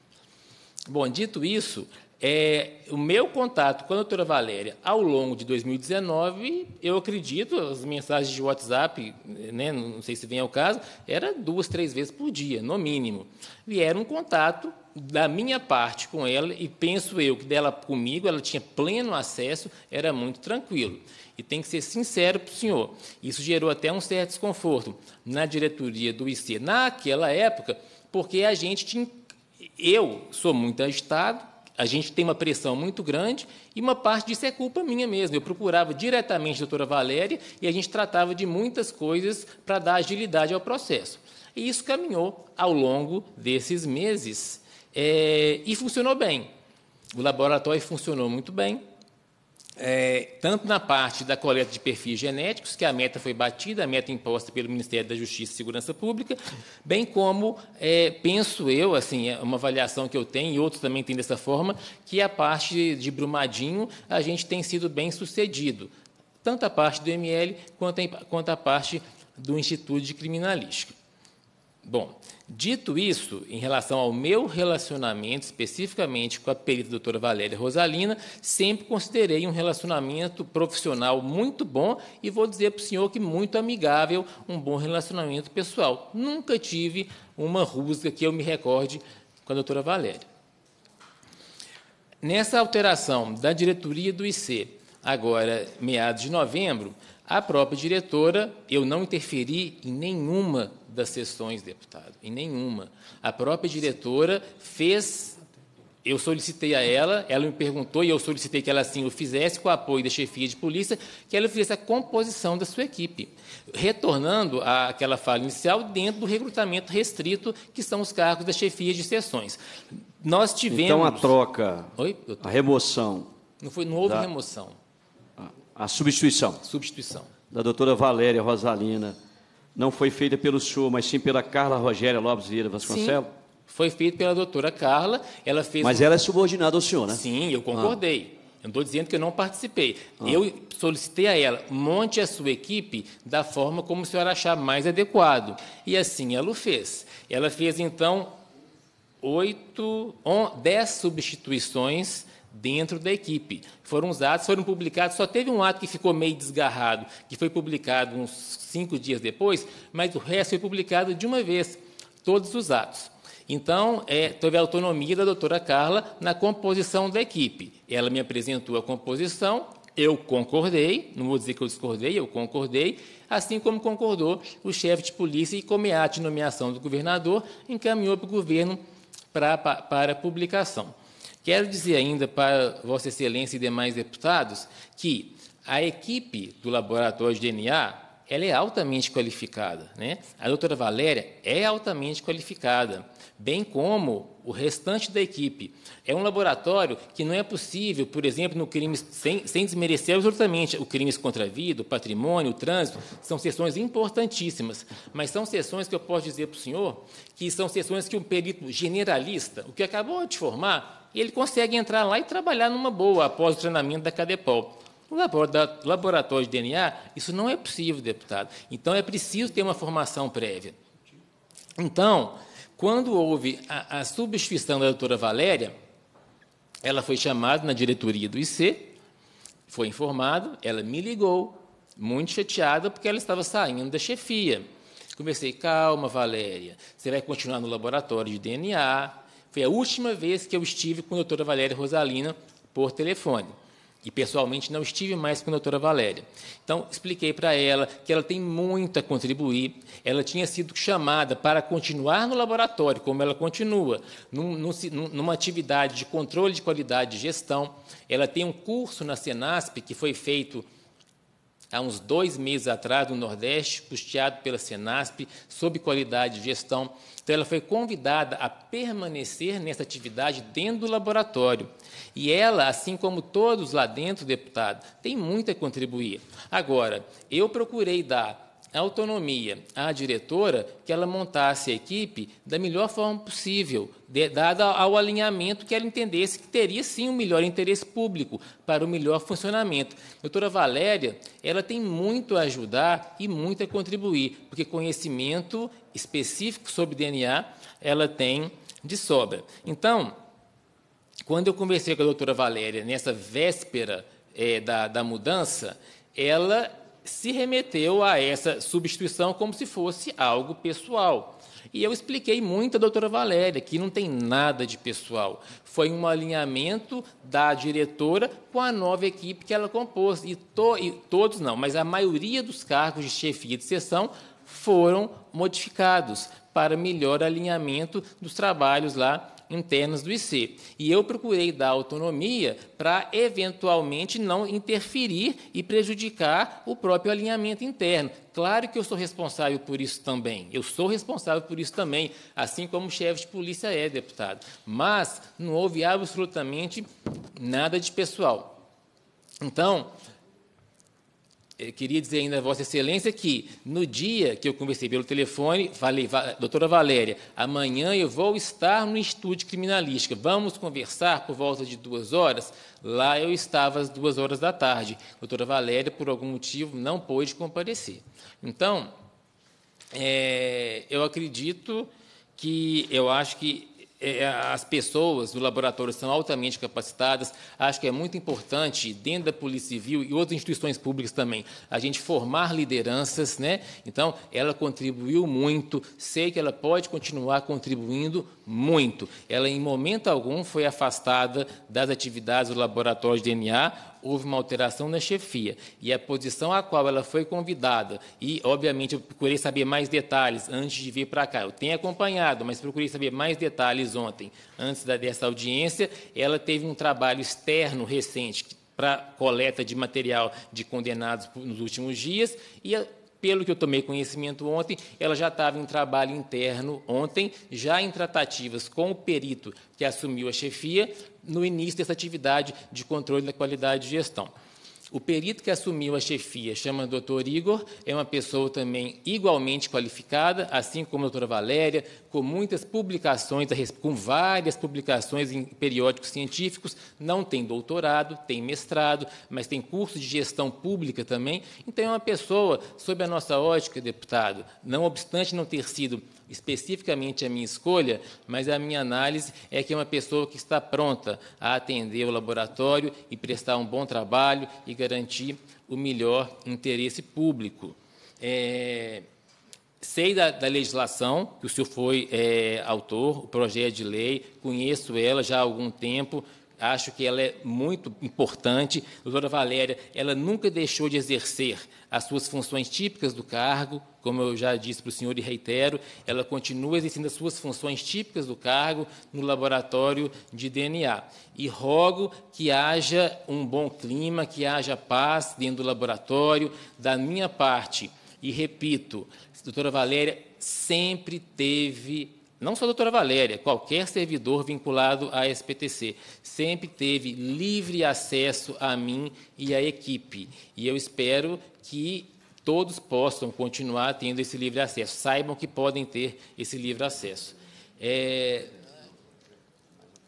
Bom, dito isso, é, o meu contato com a doutora Valéria ao longo de 2019, eu acredito, as mensagens de WhatsApp, né, não sei se vem ao caso, era duas, três vezes por dia, no mínimo. E era um contato da minha parte com ela, e penso eu que dela comigo, ela tinha pleno acesso, era muito tranquilo. E tem que ser sincero para o senhor. Isso gerou até um certo desconforto na diretoria do IC naquela época, porque a gente tinha. Eu sou muito agitado, a gente tem uma pressão muito grande e uma parte disso é culpa minha mesmo. Eu procurava diretamente a doutora Valéria e a gente tratava de muitas coisas para dar agilidade ao processo. E isso caminhou ao longo desses meses é, e funcionou bem. O laboratório funcionou muito bem, é, tanto na parte da coleta de perfis genéticos, que a meta foi batida, a meta imposta pelo Ministério da Justiça e Segurança Pública, bem como, é, penso eu, assim, é uma avaliação que eu tenho, e outros também têm dessa forma, que a parte de Brumadinho a gente tem sido bem sucedido, tanto a parte do ML quanto a, quanto a parte do Instituto de Criminalística. Bom, Dito isso, em relação ao meu relacionamento especificamente com a perita doutora Valéria Rosalina, sempre considerei um relacionamento profissional muito bom e vou dizer para o senhor que muito amigável, um bom relacionamento pessoal. Nunca tive uma rusga que eu me recorde com a doutora Valéria. Nessa alteração da diretoria do IC, agora meados de novembro, a própria diretora, eu não interferi em nenhuma das sessões, deputado, em nenhuma. A própria diretora fez, eu solicitei a ela, ela me perguntou e eu solicitei que ela assim o fizesse com o apoio da chefia de polícia, que ela fizesse a composição da sua equipe, retornando àquela fala inicial dentro do recrutamento restrito, que são os cargos da chefia de sessões. Nós tivemos. Então a troca, Oi? a remoção. Não, foi, não houve da... remoção a substituição. Substituição. Da doutora Valéria Rosalina. Não foi feita pelo senhor, mas sim pela Carla Rogéria Lopes Vieira Vasconcelos? Sim, foi feita pela doutora Carla. Ela fez mas um... ela é subordinada ao senhor, né? Sim, eu concordei. Ah. Eu estou dizendo que eu não participei. Ah. Eu solicitei a ela, monte a sua equipe da forma como o senhor achar mais adequado. E assim ela o fez. Ela fez, então, oito, on, dez substituições dentro da equipe. Foram os atos, foram publicados, só teve um ato que ficou meio desgarrado, que foi publicado uns cinco dias depois, mas o resto foi publicado de uma vez, todos os atos. Então, é, teve a autonomia da doutora Carla na composição da equipe. Ela me apresentou a composição, eu concordei, não vou dizer que eu discordei, eu concordei, assim como concordou o chefe de polícia e comeate é de nomeação do governador, encaminhou para o governo para, para publicação. Quero dizer ainda para Vossa Excelência e demais deputados que a equipe do laboratório de DNA ela é altamente qualificada. Né? A doutora Valéria é altamente qualificada, bem como o restante da equipe. É um laboratório que não é possível, por exemplo, no crime, sem, sem desmerecer absolutamente o crimes contra a vida, o patrimônio, o trânsito, são sessões importantíssimas, mas são sessões que eu posso dizer para o senhor que são sessões que um perito generalista, o que acabou de formar, e ele consegue entrar lá e trabalhar numa boa após o treinamento da Cadepol. No laboratório de DNA, isso não é possível, deputado. Então, é preciso ter uma formação prévia. Então, quando houve a, a substituição da doutora Valéria, ela foi chamada na diretoria do IC, foi informada, ela me ligou, muito chateada, porque ela estava saindo da chefia. Comecei, calma, Valéria, você vai continuar no laboratório de DNA, foi a última vez que eu estive com a doutora Valéria Rosalina por telefone. E pessoalmente não estive mais com a doutora Valéria. Então, expliquei para ela que ela tem muito a contribuir. Ela tinha sido chamada para continuar no laboratório, como ela continua, num, num, numa atividade de controle de qualidade de gestão. Ela tem um curso na Senasp que foi feito há uns dois meses atrás, no Nordeste, custeado pela Senasp, sob qualidade de gestão. Então, ela foi convidada a permanecer nessa atividade dentro do laboratório. E ela, assim como todos lá dentro, deputado, tem muito a contribuir. Agora, eu procurei dar autonomia à diretora que ela montasse a equipe da melhor forma possível, de, dada ao alinhamento que ela entendesse que teria sim o um melhor interesse público para o melhor funcionamento. A doutora Valéria, ela tem muito a ajudar e muito a contribuir, porque conhecimento específico sobre DNA ela tem de sobra. Então, quando eu conversei com a doutora Valéria nessa véspera é, da, da mudança, ela se remeteu a essa substituição como se fosse algo pessoal. E eu expliquei muito à doutora Valéria que não tem nada de pessoal. Foi um alinhamento da diretora com a nova equipe que ela compôs. E, to, e todos não, mas a maioria dos cargos de chefia de sessão foram modificados para melhor alinhamento dos trabalhos lá internos do IC. E eu procurei dar autonomia para, eventualmente, não interferir e prejudicar o próprio alinhamento interno. Claro que eu sou responsável por isso também. Eu sou responsável por isso também, assim como o chefe de polícia é, deputado. Mas não houve absolutamente nada de pessoal. Então, eh, queria dizer ainda a Vossa Excelência que no dia que eu conversei pelo telefone, falei, doutora Valéria, amanhã eu vou estar no Estúdio Criminalística, vamos conversar por volta de duas horas? Lá eu estava às duas horas da tarde. Doutora Valéria, por algum motivo, não pôde comparecer. Então, é, eu acredito que, eu acho que é, é, as pessoas do laboratório são altamente capacitadas. Acho que é muito importante, dentro da Polícia Civil e outras instituições públicas também, a gente formar lideranças. Né? Então, ela contribuiu muito, sei que ela pode continuar contribuindo muito. Ela, em momento algum, foi afastada das atividades do laboratório de DNA houve uma alteração na chefia e a posição a qual ela foi convidada, e obviamente eu procurei saber mais detalhes antes de vir para cá. Eu tenho acompanhado, mas procurei saber mais detalhes ontem, antes dessa audiência. Ela teve um trabalho externo recente para coleta de material de condenados nos últimos dias e pelo que eu tomei conhecimento ontem, ela já estava em trabalho interno ontem, já em tratativas com o perito que assumiu a chefia, no início dessa atividade de controle da qualidade de gestão. O perito que assumiu a chefia, chama Dr. Igor, é uma pessoa também igualmente qualificada, assim como a doutora Valéria, com muitas publicações, com várias publicações em periódicos científicos, não tem doutorado, tem mestrado, mas tem curso de gestão pública também. Então, é uma pessoa, sob a nossa ótica, deputado, não obstante não ter sido especificamente a minha escolha, mas a minha análise é que é uma pessoa que está pronta a atender o laboratório e prestar um bom trabalho e garantir o melhor interesse público. É, sei da, da, legislação, que o senhor foi é, autor, o projeto de lei, conheço ela já há algum tempo, acho que ela é muito importante. A doutora Valéria, ela nunca deixou de exercer as suas funções típicas do cargo, como eu já disse para o senhor e reitero, ela continua exercendo as suas funções típicas do cargo no laboratório de DNA. E rogo que haja um bom clima, que haja paz dentro do laboratório, da minha parte. E repito, doutora Valéria sempre teve não só a doutora Valéria, qualquer servidor vinculado à SPTC, sempre teve livre acesso a mim e à equipe. E eu espero que todos possam continuar tendo esse livre acesso, saibam que podem ter esse livre acesso. É,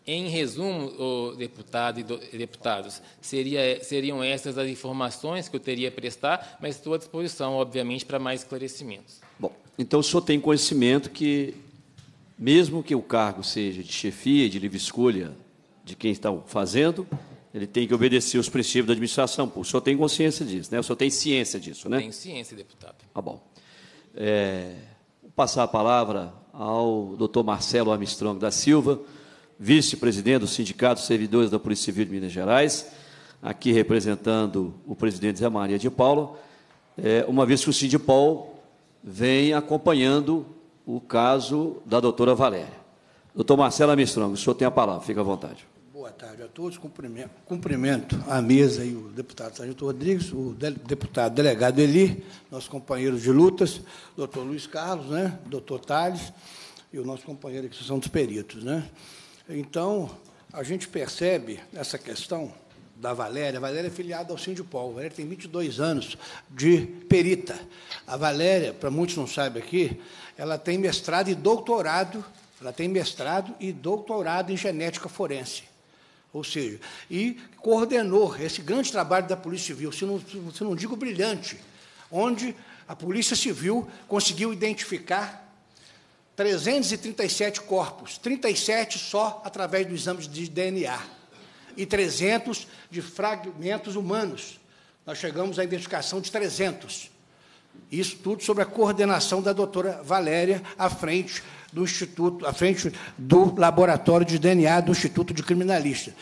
em resumo, oh, deputado e do, deputados, seria, seriam essas as informações que eu teria a prestar, mas estou à disposição, obviamente, para mais esclarecimentos. Bom, então o senhor tem conhecimento que mesmo que o cargo seja de chefia, de livre escolha de quem está fazendo, ele tem que obedecer os princípios da administração. O senhor tem consciência disso, né? O senhor tem ciência disso, né? Tem ciência, deputado. Tá bom. É, vou passar a palavra ao doutor Marcelo Armstrong da Silva, vice-presidente do Sindicato dos Servidores da Polícia Civil de Minas Gerais, aqui representando o presidente Zé Maria de Paula, é, uma vez que o Sindipol vem acompanhando o caso da doutora Valéria. Doutor Marcelo Armstrong, o senhor tem a palavra, fica à vontade. Boa tarde a todos. Cumprimento, cumprimento a mesa e o deputado Sargento Rodrigues, o de, deputado delegado Eli, nossos companheiros de lutas, doutor Luiz Carlos, né, doutor Tales e o nosso companheiro aqui, são dos peritos. Né? Então, a gente percebe essa questão da Valéria. A Valéria é filiada ao Síndio Pol. A Valéria tem 22 anos de perita. A Valéria, para muitos não sabem aqui, ela tem mestrado e doutorado, ela tem mestrado e doutorado em genética forense. Ou seja, e coordenou esse grande trabalho da Polícia Civil, se não, se não digo brilhante, onde a Polícia Civil conseguiu identificar 337 corpos, 37 só através do exame de DNA e 300 de fragmentos humanos. Nós chegamos à identificação de 300. Isso tudo sobre a coordenação da doutora Valéria à frente do Instituto, à frente do laboratório de DNA do Instituto de Criminalista,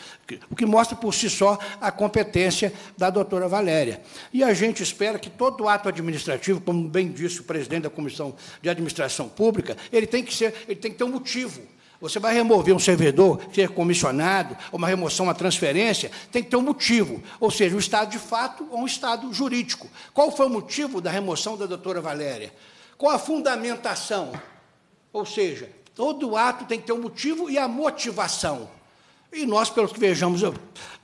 o que mostra por si só a competência da doutora Valéria. E a gente espera que todo ato administrativo, como bem disse o presidente da Comissão de Administração Pública, ele tem que ser, ele tem que ter um motivo você vai remover um servidor, ser é comissionado, uma remoção, uma transferência, tem que ter um motivo, ou seja, um estado de fato ou é um estado jurídico. Qual foi o motivo da remoção da doutora Valéria? Qual a fundamentação? Ou seja, todo ato tem que ter um motivo e a motivação. E nós, pelo que vejamos,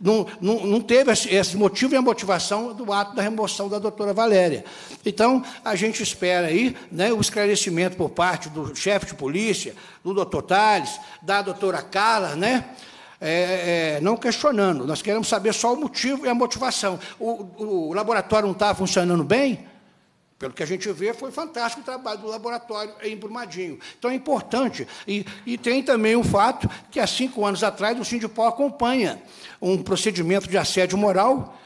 não, não, não teve esse motivo e a motivação do ato da remoção da doutora Valéria. Então, a gente espera aí né, o esclarecimento por parte do chefe de polícia, do doutor Tales, da doutora Carla, né? É, é, não questionando, nós queremos saber só o motivo e a motivação. O, o laboratório não está funcionando bem? Pelo que a gente vê, foi fantástico o trabalho do laboratório em Brumadinho. Então, é importante. E, e tem também o fato que, há cinco anos atrás, o Sindipó acompanha um procedimento de assédio moral.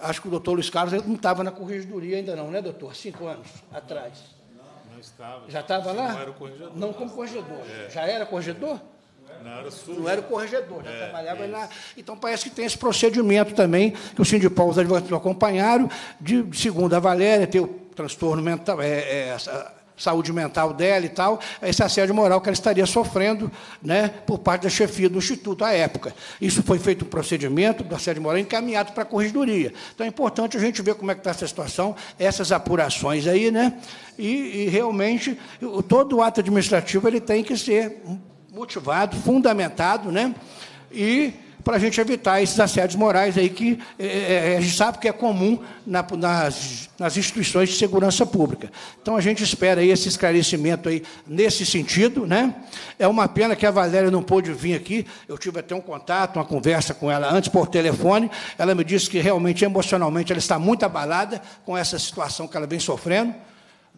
Acho que o doutor Luiz Carlos não estava na corregedoria ainda não, né, doutor? Cinco anos atrás. Não, não estava. Já estava lá? Não era o corregedor. Não como corregedor. É. Já era corregedor? Não era, sul, não era o corregedor, já é, trabalhava lá. É na. Então parece que tem esse procedimento também, que o Sindipó, os advogados acompanharam, de, de segunda a Valéria, ter o transtorno mental, é, é, saúde mental dela e tal, esse assédio moral que ela estaria sofrendo né, por parte da chefia do Instituto à época. Isso foi feito um procedimento do assédio moral encaminhado para a corregedoria. Então é importante a gente ver como é que está essa situação, essas apurações aí, né? E, e realmente todo ato administrativo ele tem que ser motivado, fundamentado, né? E para a gente evitar esses assédios morais aí que é, é, é, a gente sabe que é comum na, nas, nas, instituições de segurança pública. Então a gente espera aí esse esclarecimento aí nesse sentido, né? É uma pena que a Valéria não pôde vir aqui. Eu tive até um contato, uma conversa com ela antes por telefone. Ela me disse que realmente emocionalmente ela está muito abalada com essa situação que ela vem sofrendo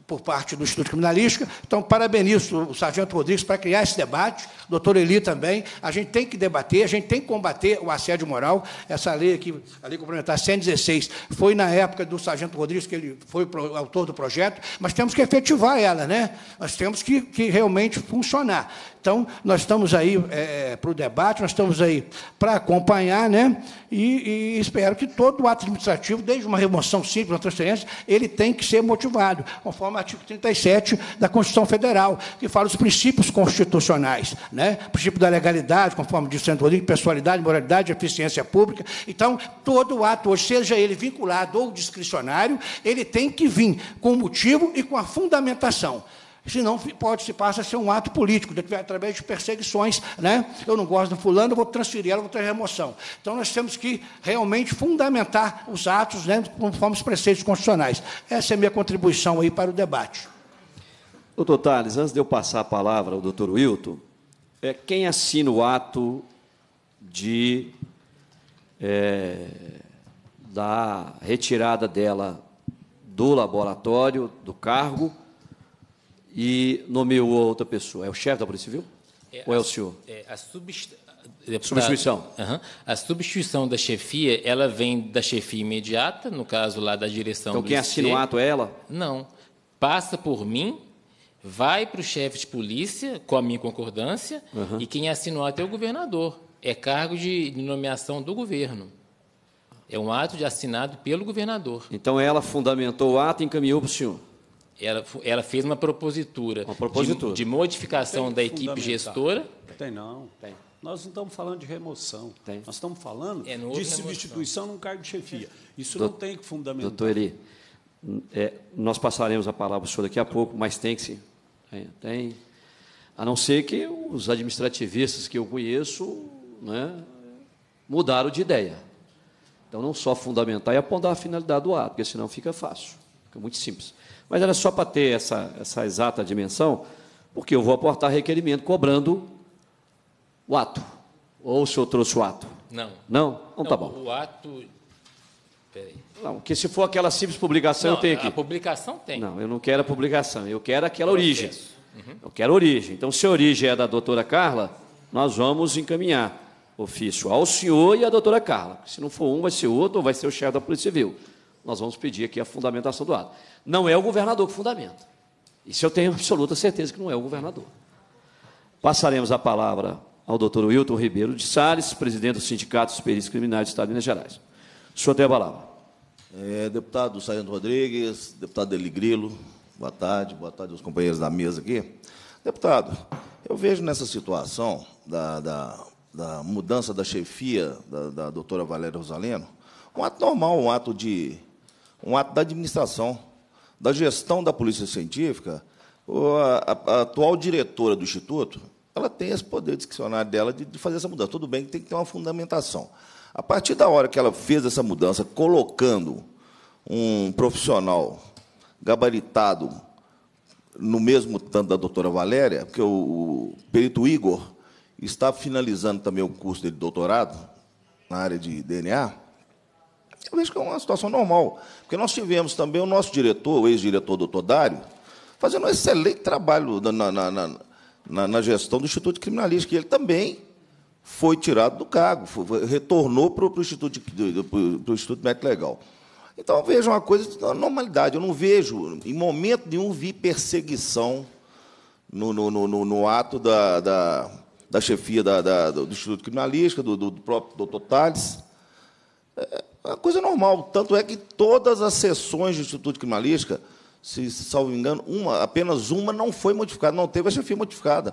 por parte do Instituto Criminalístico. Então, parabenizo o Sargento Rodrigues para criar esse debate, doutor Eli também. A gente tem que debater, a gente tem que combater o assédio moral. Essa lei aqui, a Lei Complementar 116, foi na época do Sargento Rodrigues que ele foi o autor do projeto, mas temos que efetivar ela, né? Nós temos que, que realmente funcionar. Então, nós estamos aí é, é para o debate, nós estamos aí para acompanhar, né? E, e espero que todo o ato administrativo, desde uma remoção simples, uma transferência, ele tem que ser motivado, conforme artigo 37 da Constituição Federal, que fala os princípios constitucionais, né? o princípio da legalidade, conforme disse o Centro Rodrigo, pessoalidade, moralidade, eficiência pública. Então, todo ato, ou seja ele vinculado ou discricionário, ele tem que vir com o motivo e com a fundamentação senão pode se passa a ser um ato político, através de perseguições, né? Eu não gosto do fulano, vou transferir ela, vou ter remoção. Então nós temos que realmente fundamentar os atos, né, conforme os preceitos constitucionais. Essa é a minha contribuição aí para o debate. Doutor Tales, antes de eu passar a palavra ao doutor Wilton, é, quem assina o ato de é, da retirada dela do laboratório, do cargo, e nomeou outra pessoa. É o chefe da Polícia Civil? É, Ou é a, o senhor? É, a subst... substituição. Uhum. A substituição da chefia, ela vem da chefia imediata, no caso lá da direção então, do quem assina o ato é ela? Não. Passa por mim, vai para o chefe de polícia, com a minha concordância, uhum. e quem assina o ato é o governador. É cargo de nomeação do governo. É um ato de assinado pelo governador. Então ela fundamentou o ato e encaminhou para o senhor? ela, ela fez uma propositura, uma propositura. De, de modificação da equipe gestora. Tem não. Tem. Nós não estamos falando de remoção. Tem. Nós estamos falando é de substituição remoção. num cargo de chefia. Isso não tem que fundamentar. Doutor Eli, é, nós passaremos a palavra o senhor daqui a pouco, mas tem que sim. Tem, é, tem. A não ser que os administrativistas que eu conheço né, mudaram de ideia. Então, não só fundamentar e apontar a finalidade do ato, porque senão fica fácil, fica muito simples. Mas era só para ter essa, essa exata dimensão, porque eu vou aportar requerimento cobrando o ato. Ou o senhor trouxe o ato? Não. Não? Então tá bom. O ato. Peraí. Não, que se for aquela simples publicação, não, eu tenho aqui. A publicação tem. Não, eu não quero a publicação, eu quero aquela origem. Uhum. Eu quero origem. Então, se a origem é da doutora Carla, nós vamos encaminhar ofício ao senhor e à doutora Carla. Se não for um, vai ser outro, ou vai ser o chefe da Polícia Civil nós vamos pedir aqui a fundamentação do ato. Não é o governador que fundamenta. Isso eu tenho absoluta certeza que não é o governador. Passaremos a palavra ao doutor Wilton Ribeiro de Sales, presidente do Sindicato dos Peritos Criminais do Estado de Minas Gerais. O senhor tem a palavra. É, deputado Sargento Rodrigues, deputado Deli Grilo, boa tarde, boa tarde aos companheiros da mesa aqui. Deputado, eu vejo nessa situação da, da, da mudança da chefia da, da doutora Valéria Rosaleno um ato normal, um ato de, um ato da administração, da gestão da polícia científica. A, a, a atual diretora do Instituto ela tem esse poder discricionário dela de, de fazer essa mudança. Tudo bem que tem que ter uma fundamentação. A partir da hora que ela fez essa mudança, colocando um profissional gabaritado no mesmo tanto da doutora Valéria, porque o, o perito Igor está finalizando também o curso dele de doutorado na área de DNA, eu vejo que é uma situação normal. Porque nós tivemos também o nosso diretor, o ex-diretor doutor Dário, fazendo um excelente trabalho na, na, na, na, gestão do Instituto Criminalístico. E ele também foi tirado do cargo, foi, retornou para o Instituto, para o Instituto Médico Legal. Então, eu vejo uma coisa de normalidade. Eu não vejo, em momento nenhum, vi perseguição no, no, no, no ato da, da, da chefia da, da, do Instituto Criminalístico, do, do próprio doutor Tales. É, é coisa normal. Tanto é que todas as sessões do Instituto Criminalística, se, se salvo engano, uma, apenas uma não foi modificada, não teve a chefia modificada.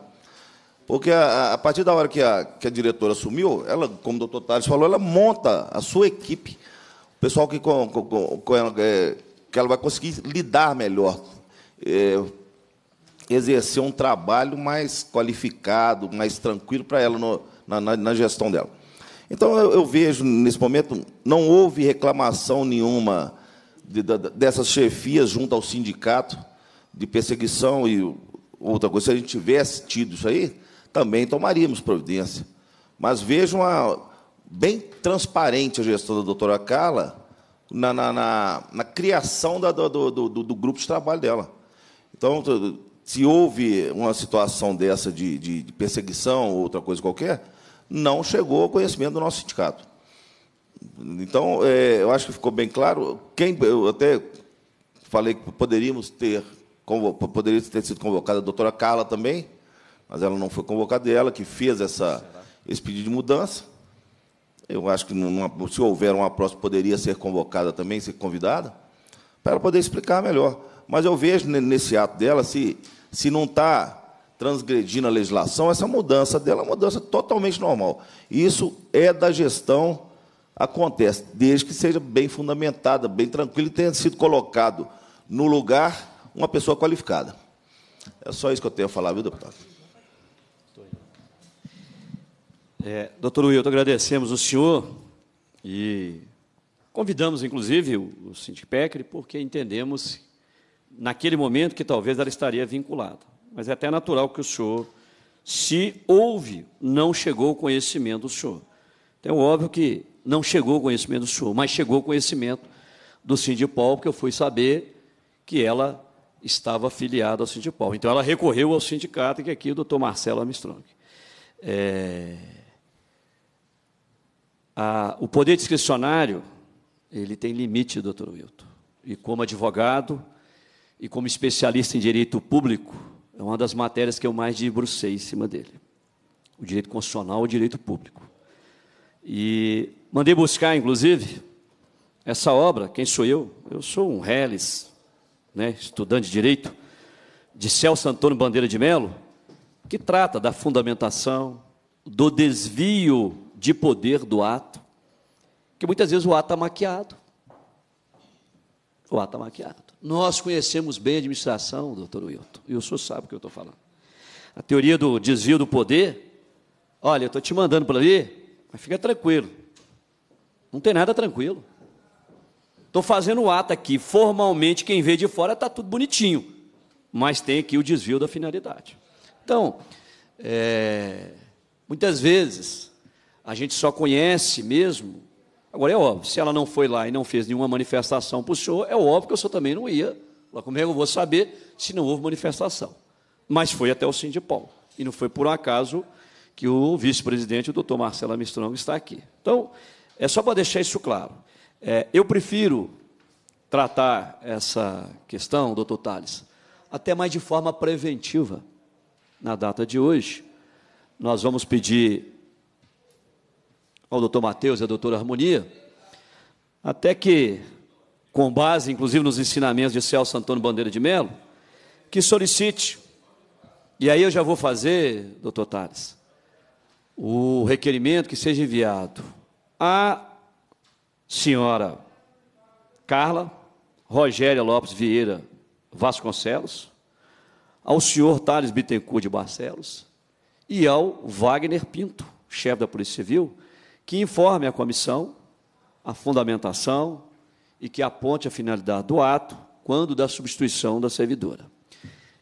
Porque a, a partir da hora que a, que a diretora assumiu, ela, como o doutor Tales falou, ela monta a sua equipe, o pessoal que, com, com, com ela, é, que ela vai conseguir lidar melhor, é, exercer um trabalho mais qualificado, mais tranquilo para ela no, na, na, na gestão dela. Então eu, eu vejo nesse momento não houve reclamação nenhuma de, de, dessas chefias junto ao sindicato de perseguição e outra coisa. Se a gente tivesse tido isso aí, também tomaríamos providência. Mas vejo uma, bem transparente a gestão da doutora Carla na, na, na, na criação da, do, do, do, do, grupo de trabalho dela. Então, se houve uma situação dessa de, de, de perseguição ou outra coisa qualquer, não chegou ao conhecimento do nosso sindicato. Então, é, eu acho que ficou bem claro. Quem, eu até falei que poderíamos ter, poderia ter sido convocada a doutora Carla também, mas ela não foi convocada, e ela que fez essa, esse pedido de mudança. Eu acho que, numa, se houver uma próxima, poderia ser convocada também, ser convidada, para ela poder explicar melhor. Mas eu vejo nesse ato dela se, se não está transgredindo a legislação, essa mudança dela é uma mudança totalmente normal. Isso é da gestão, acontece, desde que seja bem fundamentada, bem tranquila e tenha sido colocado no lugar uma pessoa qualificada. É só isso que eu tenho a falar, viu, deputado? É, doutor Wilton, agradecemos o senhor e convidamos, inclusive, o, o porque entendemos, naquele momento, que talvez ela estaria vinculada mas é até natural que o senhor, se houve, não chegou o conhecimento do senhor. Então, é óbvio que não chegou o conhecimento do senhor, mas chegou o conhecimento do Sindipol, porque eu fui saber que ela estava afiliada ao Sindipol. Então, ela recorreu ao sindicato, que é aqui é o doutor Marcelo Armstrong. É... A... o poder discricionário, ele tem limite, doutor Wilton. E como advogado e como especialista em direito público, é uma das matérias que eu mais debrucei em cima dele. O direito constitucional e o direito público. E mandei buscar, inclusive, essa obra, quem sou eu? Eu sou um reles, né, estudante de direito, de Celso Antônio Bandeira de Melo, que trata da fundamentação, do desvio de poder do ato, que muitas vezes o ato está maquiado lá está maquiado. Nós conhecemos bem a administração, doutor Wilton, e o senhor sabe o que eu estou falando. A teoria do desvio do poder, olha, eu estou te mandando para ali, mas fica tranquilo. Não tem nada tranquilo. Estou fazendo o ato aqui, formalmente, quem vê de fora está tudo bonitinho, mas tem aqui o desvio da finalidade. Então, é, muitas vezes, a gente só conhece mesmo Agora é óbvio, se ela não foi lá e não fez nenhuma manifestação para o senhor, é óbvio que o senhor também não ia. Lá comigo eu vou saber se não houve manifestação? Mas foi até o Sindipol. E não foi por acaso que o vice-presidente, o doutor Marcelo Armstrong, está aqui. Então, é só para deixar isso claro. É, eu prefiro tratar essa questão, doutor Tales, até mais de forma preventiva. Na data de hoje, nós vamos pedir ao doutor Matheus e à doutora Harmonia, até que, com base inclusive nos ensinamentos de Celso Antônio Bandeira de Melo, que solicite, e aí eu já vou fazer, doutor Tales, o requerimento que seja enviado à senhora Carla Rogéria Lopes Vieira Vasconcelos, ao senhor Tales Bittencourt de Barcelos e ao Wagner Pinto, chefe da Polícia Civil, que informe a comissão a fundamentação e que aponte a finalidade do ato quando da substituição da servidora.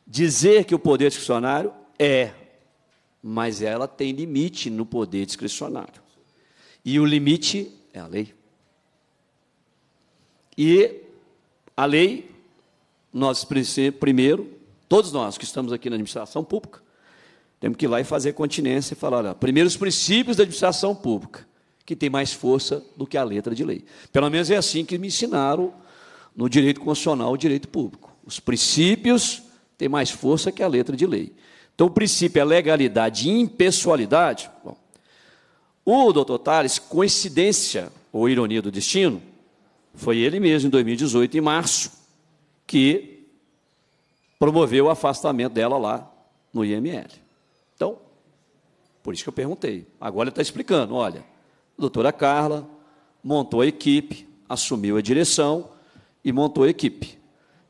Dizer que o poder discricionário é, mas ela tem limite no poder discricionário. E o limite é a lei. E a lei, nós primeiro, todos nós que estamos aqui na administração pública, temos que ir lá e fazer continência e falar, olha, primeiros princípios da administração pública que tem mais força do que a letra de lei. Pelo menos é assim que me ensinaram no direito constitucional, o direito público. Os princípios têm mais força que a letra de lei. Então, o princípio é legalidade e impessoalidade. Bom, o doutor Tales, coincidência ou ironia do destino, foi ele mesmo, em 2018, em março, que promoveu o afastamento dela lá no IML. Então, por isso que eu perguntei. Agora ele está explicando, olha, a doutora Carla montou a equipe, assumiu a direção e montou a equipe.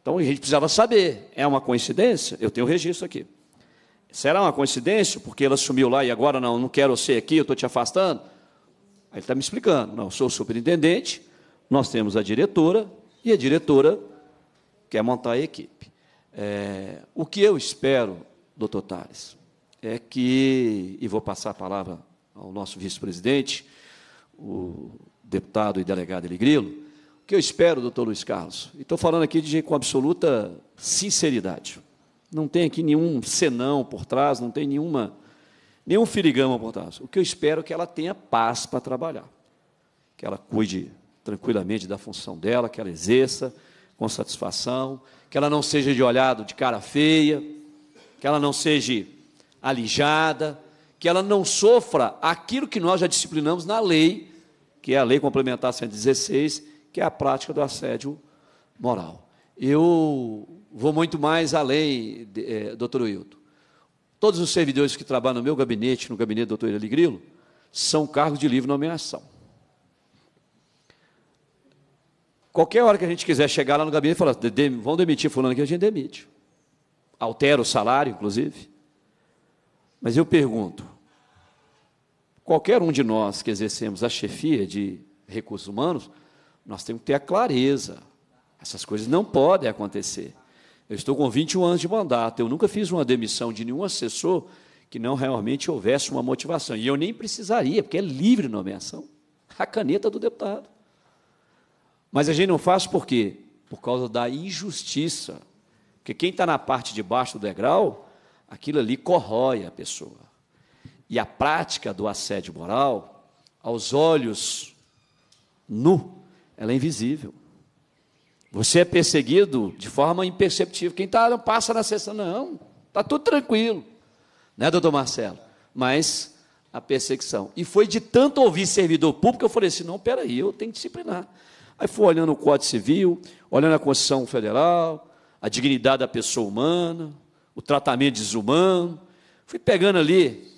Então a gente precisava saber, é uma coincidência? Eu tenho o registro aqui. Será uma coincidência? Porque ela assumiu lá e agora não, não quero ser aqui, eu estou te afastando? Aí ele está me explicando. Não, sou o superintendente, nós temos a diretora e a diretora quer montar a equipe. É, o que eu espero, doutor Tales, é que, e vou passar a palavra ao nosso vice-presidente, o deputado e delegado Eli o que eu espero, doutor Luiz Carlos, e estou falando aqui de, com absoluta sinceridade, não tem aqui nenhum senão por trás, não tem nenhuma, nenhum filigama por trás. O que eu espero é que ela tenha paz para trabalhar, que ela cuide tranquilamente da função dela, que ela exerça com satisfação, que ela não seja de olhado de cara feia, que ela não seja alijada, que ela não sofra aquilo que nós já disciplinamos na lei que é a Lei Complementar 116, que é a prática do assédio moral. Eu vou muito mais além, é, doutor Wilton. Todos os servidores que trabalham no meu gabinete, no gabinete do doutor Eli Grilo, são cargos de livre nomeação. Qualquer hora que a gente quiser chegar lá no gabinete e falar, vão demitir fulano que a gente demite. Altera o salário, inclusive. Mas eu pergunto, qualquer um de nós que exercemos a chefia de recursos humanos, nós temos que ter a clareza. Essas coisas não podem acontecer. Eu estou com 21 anos de mandato, eu nunca fiz uma demissão de nenhum assessor que não realmente houvesse uma motivação. E eu nem precisaria, porque é livre nomeação a caneta do deputado. Mas a gente não faz por quê? Por causa da injustiça. Porque quem está na parte de baixo do degrau, aquilo ali corrói a pessoa e a prática do assédio moral, aos olhos nu, ela é invisível. Você é perseguido de forma imperceptível. Quem está não passa na sessão, não. Está tudo tranquilo. Né, doutor Marcelo? Mas a perseguição. E foi de tanto ouvir servidor público, eu falei assim: não, peraí, eu tenho que disciplinar. Aí fui olhando o Código Civil, olhando a Constituição Federal, a dignidade da pessoa humana, o tratamento desumano. Fui pegando ali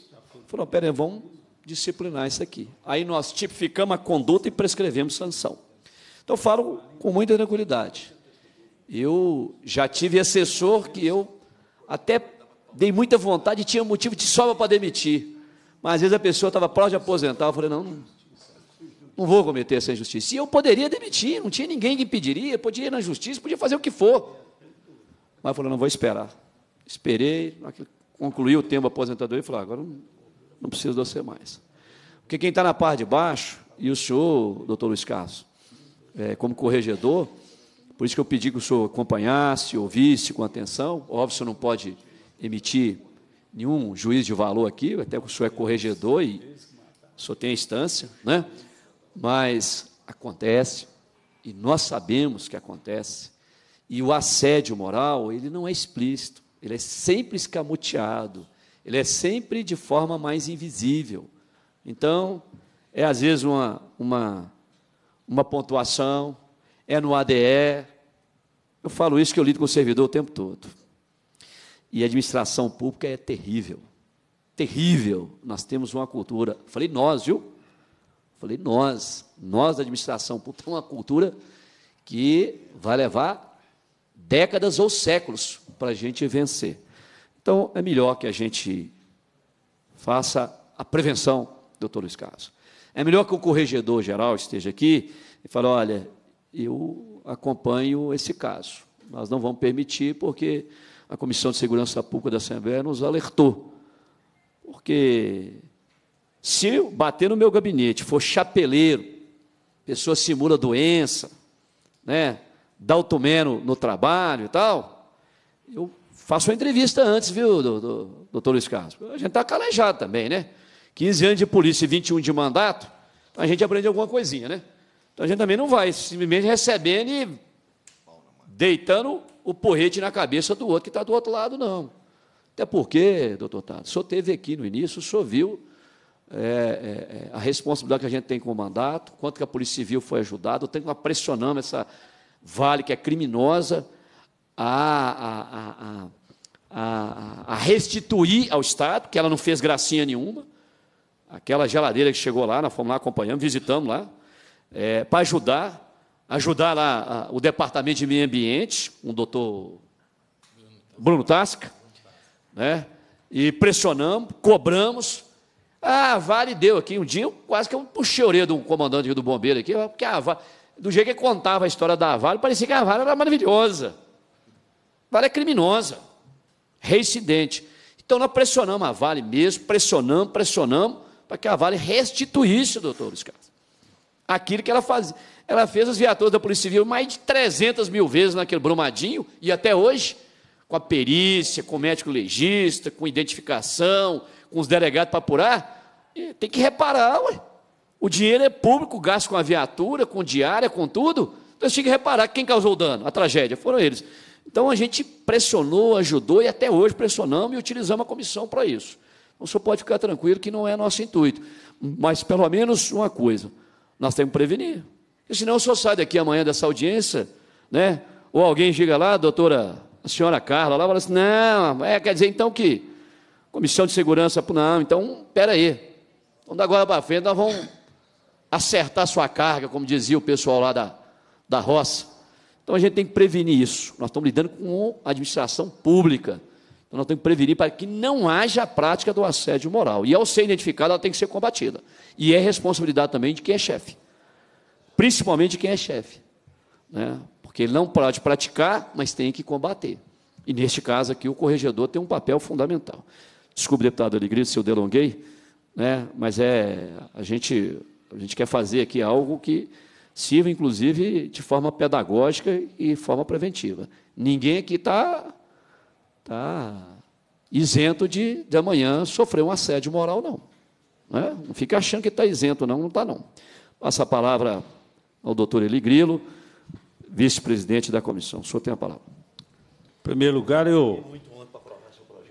Falou, peraí, vamos disciplinar isso aqui. Aí nós tipificamos a conduta e prescrevemos sanção. Então, falo com muita tranquilidade. Eu já tive assessor que eu até dei muita vontade e tinha motivo de sobra para demitir. Mas às vezes a pessoa estava próxima de aposentar. Eu falei, não, não, não vou cometer essa injustiça. E eu poderia demitir, não tinha ninguém que impediria, podia ir na justiça, podia fazer o que for. Mas eu falei, não vou esperar. Esperei, concluí o tempo aposentador e falei, agora não não preciso de você mais. Porque quem está na parte de baixo, e o senhor, doutor Luiz Carlos, é, como corregedor, por isso que eu pedi que o senhor acompanhasse, ouvisse com atenção. Óbvio, o senhor não pode emitir nenhum juízo de valor aqui, até que o senhor é corregedor e o senhor tem a instância, né? Mas acontece, e nós sabemos que acontece, e o assédio moral, ele não é explícito, ele é sempre escamoteado, ele é sempre de forma mais invisível. Então, é às vezes uma, uma, uma pontuação, é no ADE. Eu falo isso que eu lido com o servidor o tempo todo. E a administração pública é terrível. Terrível. Nós temos uma cultura. Falei nós, viu? Falei nós. Nós da administração pública temos uma cultura que vai levar décadas ou séculos para a gente vencer. Então, é melhor que a gente faça a prevenção, doutor Luiz Carlos. É melhor que o corregedor geral esteja aqui e fale: olha, eu acompanho esse caso. Nós não vamos permitir, porque a Comissão de Segurança Pública da Assembleia nos alertou. Porque se eu bater no meu gabinete, for chapeleiro, pessoa simula doença, né? tomeno no trabalho e tal, eu Faço uma entrevista antes, viu, do, do, doutor Luiz Carlos? A gente está calejado também, né? 15 anos de polícia e 21 de mandato, então a gente aprende alguma coisinha, né? Então a gente também não vai simplesmente recebendo e deitando o porrete na cabeça do outro que está do outro lado, não. Até porque, doutor Tato, o senhor teve aqui no início, o senhor viu é, é, é, a responsabilidade que a gente tem com o mandato, quanto que a Polícia Civil foi ajudada, o tanto que nós pressionamos essa Vale, que é criminosa, a, a, a, a, restituir ao Estado, que ela não fez gracinha nenhuma, aquela geladeira que chegou lá, nós fomos lá acompanhando, visitamos lá, é, para ajudar, ajudar lá o Departamento de Meio Ambiente, com o doutor Bruno Tasca, né? e pressionamos, cobramos, ah, Vale deu aqui. Um dia, eu, quase que eu puxei a orelha do comandante do bombeiro aqui, porque a Vale, do jeito que ele contava a história da Vale, parecia que a Vale era maravilhosa. Vale é criminosa, reincidente. Então nós pressionamos a Vale mesmo, pressionamos, pressionamos, para que a Vale restituísse, doutor Luiz Carlos, aquilo que ela fazia. Ela fez as viaturas da Polícia Civil mais de 300 mil vezes naquele brumadinho, e até hoje, com a perícia, com o médico legista, com identificação, com os delegados para apurar, tem que reparar, ué. O dinheiro é público, gasto com a viatura, com diária, com tudo. Então, tem que reparar quem causou o dano, a tragédia, foram eles. Então a gente pressionou, ajudou e até hoje pressionamos e utilizamos a comissão para isso. Então, o senhor pode ficar tranquilo que não é nosso intuito. Mas pelo menos uma coisa, nós temos que prevenir. Porque senão o senhor sai daqui amanhã dessa audiência, né? Ou alguém chega lá, a doutora, a senhora Carla, lá fala assim, não, é, quer dizer então que comissão de segurança, não, então, espera aí. Então, agora para frente, nós vamos acertar sua carga, como dizia o pessoal lá da, da roça. Então a gente tem que prevenir isso. Nós estamos lidando com a administração pública. Então nós temos que prevenir para que não haja a prática do assédio moral. E ao ser identificada, ela tem que ser combatida. E é responsabilidade também de quem é chefe. Principalmente de quem é chefe. Né? Porque ele não pode praticar, mas tem que combater. E neste caso aqui, o corregedor tem um papel fundamental. Desculpe, deputado Alegria, se eu delonguei, né? mas é, a, gente, a gente quer fazer aqui algo que Sirva, inclusive, de forma pedagógica e forma preventiva. Ninguém aqui está tá isento de, de amanhã sofrer um assédio moral, não. Né? Não fica achando que está isento, não, não está, não. Passa a palavra ao doutor Eli Grilo, vice-presidente da comissão. O senhor tem a palavra. Em primeiro lugar, eu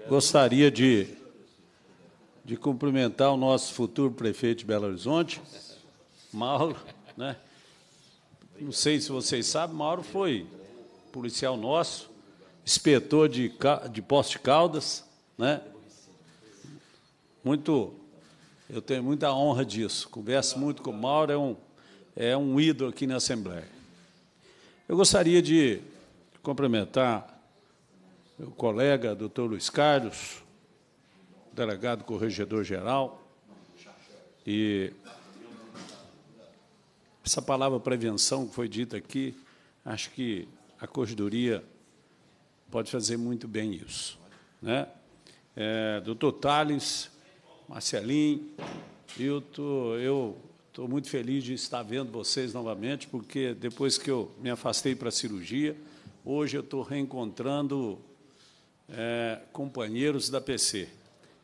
gostaria de, de cumprimentar o nosso futuro prefeito de Belo Horizonte, Mauro, né? não sei se vocês sabem, Mauro foi policial nosso, inspetor de, de Poste Caldas, né? Muito, eu tenho muita honra disso. Converso muito com o Mauro, é um, é um ídolo aqui na Assembleia. Eu gostaria de cumprimentar o colega doutor Luiz Carlos, delegado corregedor-geral, e essa palavra prevenção que foi dita aqui, acho que a corredoria pode fazer muito bem isso. Né? É, doutor Tales, Marcelinho, eu tô, eu estou muito feliz de estar vendo vocês novamente, porque depois que eu me afastei para a cirurgia, hoje eu estou reencontrando é, companheiros da PC.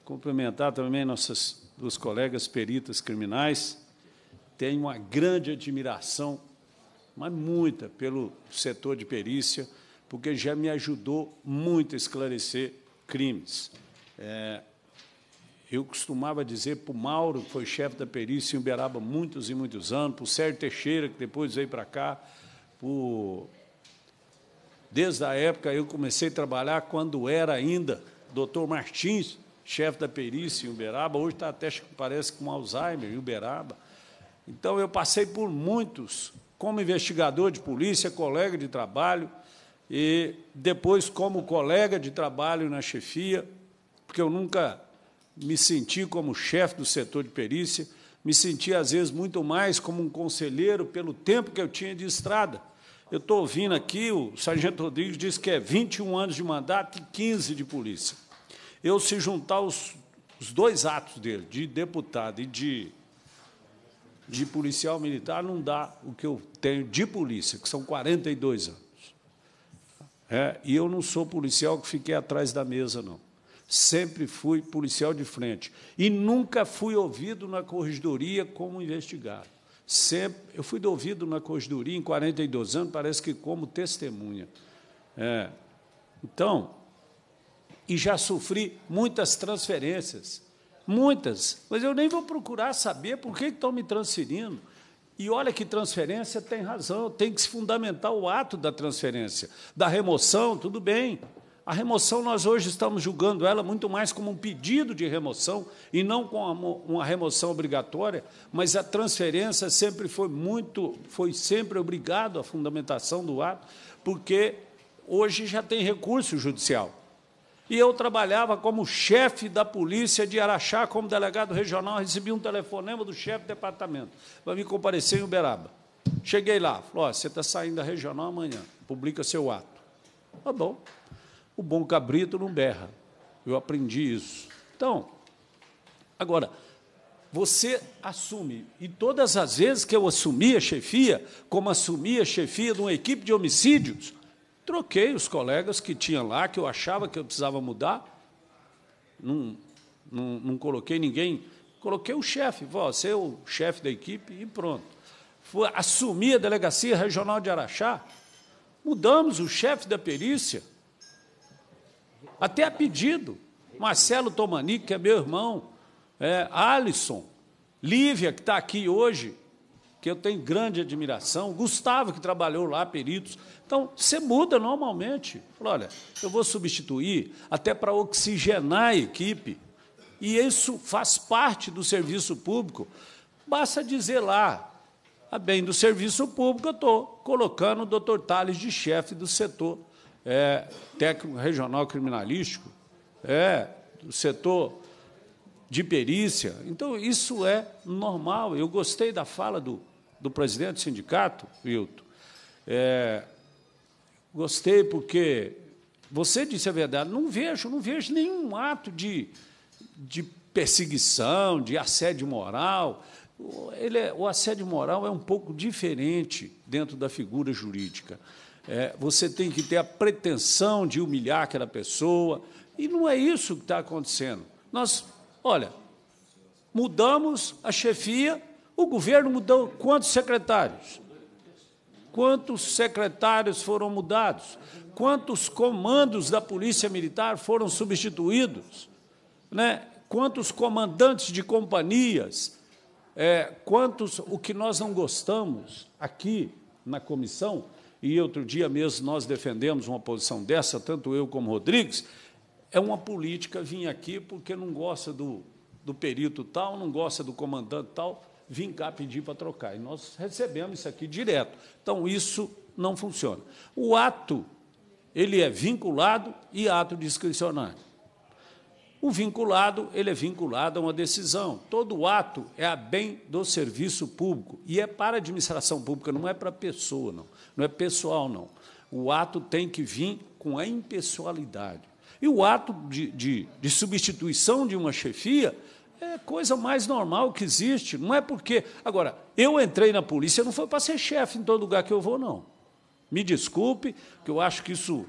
Cumprimentar também nossas duas colegas peritas criminais, tenho uma grande admiração, mas muita, pelo setor de perícia, porque já me ajudou muito a esclarecer crimes. É, eu costumava dizer para o Mauro, que foi chefe da perícia em Uberaba muitos e muitos anos, para o Sérgio Teixeira, que depois veio para cá, por... desde a época eu comecei a trabalhar quando era ainda doutor Martins, chefe da perícia em Uberaba, hoje está até, parece, com Alzheimer em Uberaba. Então, eu passei por muitos, como investigador de polícia, colega de trabalho, e depois como colega de trabalho na chefia, porque eu nunca me senti como chefe do setor de perícia, me senti, às vezes, muito mais como um conselheiro pelo tempo que eu tinha de estrada. Eu estou ouvindo aqui, o sargento Rodrigues disse que é 21 anos de mandato e 15 de polícia. Eu, se juntar os, os dois atos dele, de deputado e de de policial militar não dá o que eu tenho de polícia, que são 42 anos. É, e eu não sou policial que fiquei atrás da mesa, não. Sempre fui policial de frente. E nunca fui ouvido na corregedoria como investigado. Sempre, eu fui ouvido na corregedoria em 42 anos, parece que como testemunha. É, então, e já sofri muitas transferências Muitas. Mas eu nem vou procurar saber por que estão me transferindo. E olha que transferência tem razão, tem que se fundamentar o ato da transferência. Da remoção, tudo bem. A remoção, nós hoje estamos julgando ela muito mais como um pedido de remoção e não como uma remoção obrigatória, mas a transferência sempre foi muito, foi sempre obrigado à fundamentação do ato, porque hoje já tem recurso judicial e eu trabalhava como chefe da polícia de Araxá, como delegado regional, recebi um telefonema do chefe do departamento para me comparecer em Uberaba. Cheguei lá, falou, oh, você está saindo da regional amanhã, publica seu ato. Tá bom. O bom cabrito não berra. Eu aprendi isso. Então, agora, você assume. E todas as vezes que eu assumi a chefia, como assumi a chefia de uma equipe de homicídios, Troquei os colegas que tinha lá, que eu achava que eu precisava mudar. Não, não, não coloquei ninguém. Coloquei o chefe, você é o chefe da equipe e pronto. Fui, assumi a delegacia regional de Araxá. Mudamos o chefe da perícia. Até a pedido. Marcelo Tomani, que é meu irmão. É, Alisson. Lívia, que está aqui hoje, que eu tenho grande admiração, Gustavo, que trabalhou lá, peritos. Então, você muda normalmente. Fala, olha, eu vou substituir até para oxigenar a equipe. E isso faz parte do serviço público. Basta dizer lá, a ah, bem do serviço público, eu estou colocando o doutor Tales de chefe do setor é, técnico regional criminalístico, é, do setor de perícia. Então, isso é normal. Eu gostei da fala do do presidente do sindicato, Wilton, é, gostei porque você disse a verdade. Não vejo, não vejo nenhum ato de, de perseguição, de assédio moral. Ele é, o assédio moral é um pouco diferente dentro da figura jurídica. É, você tem que ter a pretensão de humilhar aquela pessoa. E não é isso que está acontecendo. Nós, olha, mudamos a chefia o governo mudou quantos secretários? Quantos secretários foram mudados? Quantos comandos da Polícia Militar foram substituídos? Né? Quantos comandantes de companhias? É, quantos o que nós não gostamos aqui na comissão? E outro dia mesmo nós defendemos uma posição dessa, tanto eu como Rodrigues. É uma política vir aqui porque não gosta do, do perito tal, não gosta do comandante tal vim cá pedir para trocar. E nós recebemos isso aqui direto. Então, isso não funciona. O ato, ele é vinculado e ato discricionário. O vinculado, ele é vinculado a uma decisão. Todo ato é a bem do serviço público e é para a administração pública, não é para a pessoa, não. Não é pessoal, não. O ato tem que vir com a impessoalidade. E o ato de, de, de substituição de uma chefia é coisa mais normal que existe. Não é porque. Agora, eu entrei na polícia, não foi para ser chefe em todo lugar que eu vou, não. Me desculpe, que eu acho que isso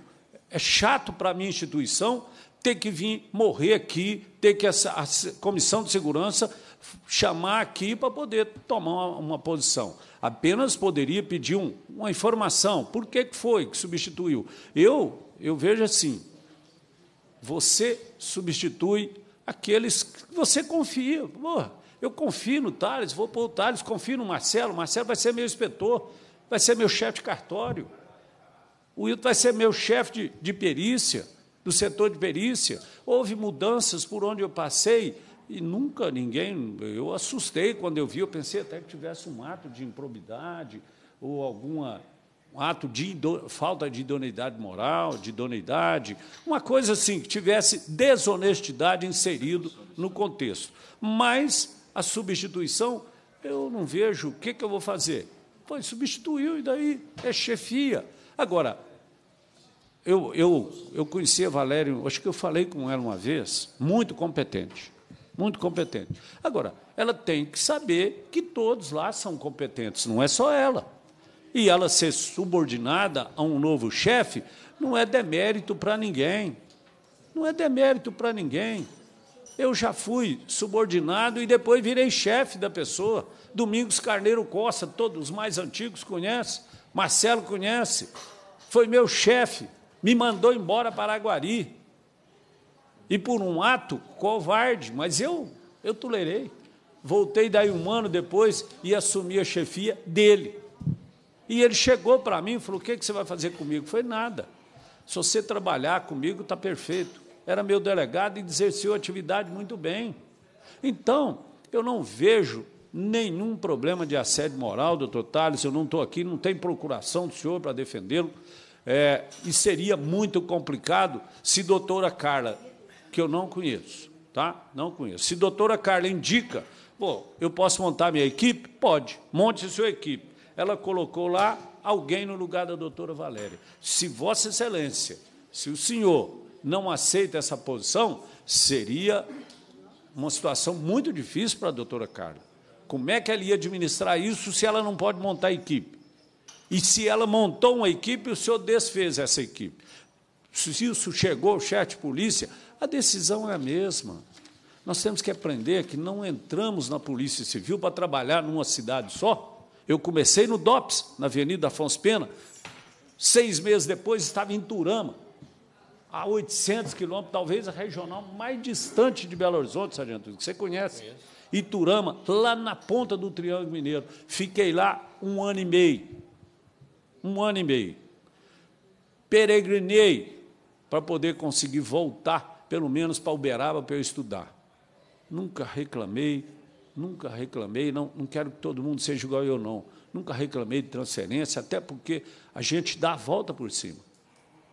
é chato para a minha instituição ter que vir morrer aqui, ter que essa, a comissão de segurança chamar aqui para poder tomar uma, uma, posição. Apenas poderia pedir um, uma informação. Por que, que foi que substituiu? Eu, eu vejo assim: você substitui aqueles que você confia. Porra, eu confio no Thales, vou para o Thales, confio no Marcelo, o Marcelo vai ser meu inspetor, vai ser meu chefe de cartório. O Wilton vai ser meu chefe de, de perícia, do setor de perícia. Houve mudanças por onde eu passei e nunca ninguém. Eu assustei quando eu vi, eu pensei até que tivesse um ato de improbidade ou alguma um ato de falta de idoneidade moral, de idoneidade, uma coisa assim, que tivesse desonestidade inserido no contexto. Mas a substituição, eu não vejo o que, que eu vou fazer. Pois substituiu e daí é chefia. Agora, eu, eu, eu conhecia Valério, acho que eu falei com ela uma vez, muito competente, muito competente. Agora, ela tem que saber que todos lá são competentes, não é só ela e ela ser subordinada a um novo chefe não é demérito para ninguém. Não é demérito para ninguém. Eu já fui subordinado e depois virei chefe da pessoa. Domingos Carneiro Costa, todos os mais antigos conhecem, Marcelo conhece, foi meu chefe, me mandou embora para Aguari. E por um ato covarde, mas eu eu tolerei. Voltei daí um ano depois e assumi a chefia dele. E ele chegou para mim e falou: O que, que você vai fazer comigo? Foi nada. Se você trabalhar comigo, está perfeito. Era meu delegado e exerceu a atividade muito bem. Então, eu não vejo nenhum problema de assédio moral, doutor Thales. Eu não estou aqui, não tem procuração do senhor para defendê-lo. É, e seria muito complicado se doutora Carla, que eu não conheço, tá? Não conheço. Se doutora Carla indica, pô, eu posso montar minha equipe? Pode. Monte sua equipe ela colocou lá alguém no lugar da doutora Valéria. Se Vossa Excelência, se o senhor não aceita essa posição, seria uma situação muito difícil para a doutora Carla. Como é que ela ia administrar isso se ela não pode montar equipe? E se ela montou uma equipe, o senhor desfez essa equipe. Se isso chegou ao chefe de polícia, a decisão é a mesma. Nós temos que aprender que não entramos na Polícia Civil para trabalhar numa cidade só. Eu comecei no DOPS, na Avenida Afonso Pena. Seis meses depois estava em Turama, a 800 quilômetros, talvez a regional mais distante de Belo Horizonte, Sargento, que você conhece. Iturama, lá na ponta do Triângulo Mineiro. Fiquei lá um ano e meio. Um ano e meio. Peregrinei para poder conseguir voltar, pelo menos para Uberaba, para eu estudar. Nunca reclamei, Nunca reclamei, não, não quero que todo mundo seja igual eu, não. Nunca reclamei de transferência, até porque a gente dá a volta por cima.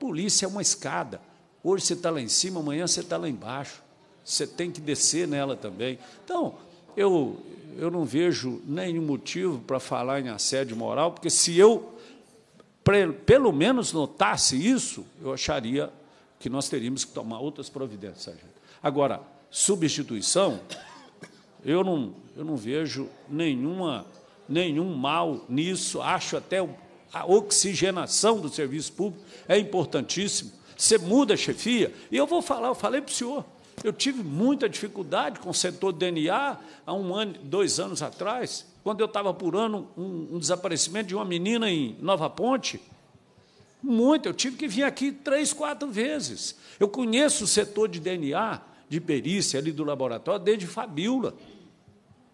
Polícia é uma escada. Hoje você está lá em cima, amanhã você está lá embaixo. Você tem que descer nela também. Então, eu, eu não vejo nenhum motivo para falar em assédio moral, porque se eu pelo menos notasse isso, eu acharia que nós teríamos que tomar outras providências. Agora, substituição eu não, eu não vejo nenhuma, nenhum mal nisso, acho até a oxigenação do serviço público é importantíssimo. Você muda a chefia, e eu vou falar, eu falei para o senhor, eu tive muita dificuldade com o setor DNA há um ano, dois anos atrás, quando eu estava apurando um, um desaparecimento de uma menina em Nova Ponte, muito. Eu tive que vir aqui três, quatro vezes. Eu conheço o setor de DNA, de perícia ali do laboratório, desde Fabiola.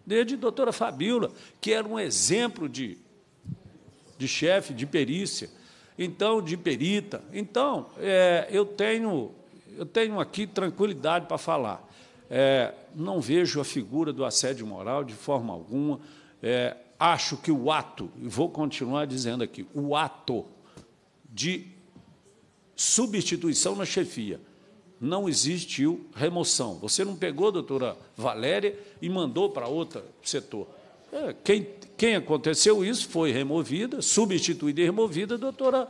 Desde a doutora Fabíola, que era um exemplo de, de chefe, de perícia, então, de perita. Então, é, eu, tenho, eu tenho aqui tranquilidade para falar. É, não vejo a figura do assédio moral de forma alguma. É, acho que o ato, e vou continuar dizendo aqui, o ato de substituição na chefia não existiu remoção. Você não pegou a doutora Valéria e mandou para outro setor. É, quem, quem aconteceu isso foi removida, substituída e removida a doutora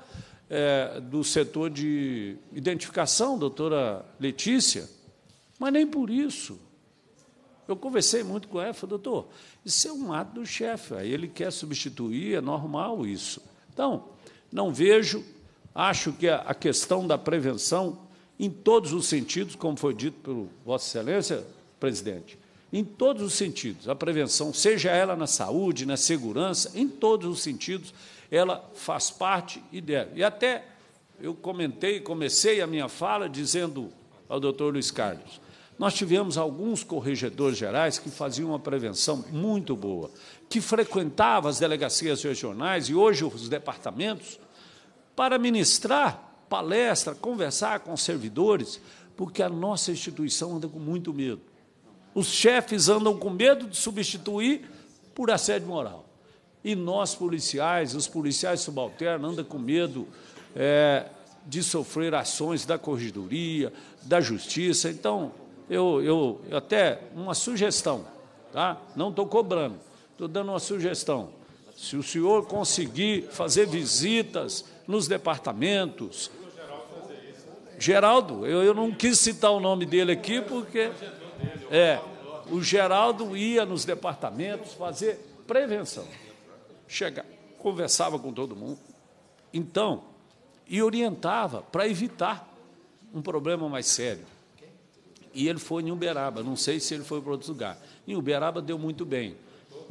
é, do setor de identificação, doutora Letícia. Mas nem por isso. Eu conversei muito com ela, falei, doutor, isso é um ato do chefe, aí ele quer substituir, é normal isso. Então, não vejo, acho que a questão da prevenção em todos os sentidos, como foi dito pelo Vossa Excelência, presidente, em todos os sentidos, a prevenção, seja ela na saúde, na segurança, em todos os sentidos, ela faz parte e deve. E até eu comentei, comecei a minha fala dizendo ao doutor Luiz Carlos, nós tivemos alguns corregedores gerais que faziam uma prevenção muito boa, que frequentavam as delegacias regionais e hoje os departamentos para ministrar palestra, conversar com servidores, porque a nossa instituição anda com muito medo. Os chefes andam com medo de substituir por assédio moral. E nós, policiais, os policiais subalternos, andam com medo é, de sofrer ações da corregedoria, da justiça. Então, eu, eu, eu até uma sugestão, tá? não estou cobrando, estou dando uma sugestão. Se o senhor conseguir fazer visitas nos departamentos, Geraldo, eu, eu não quis citar o nome dele aqui porque. É, o Geraldo ia nos departamentos fazer prevenção. Chegava, conversava com todo mundo. Então, e orientava para evitar um problema mais sério. E ele foi em Uberaba, não sei se ele foi para outro lugar. Em Uberaba deu muito bem.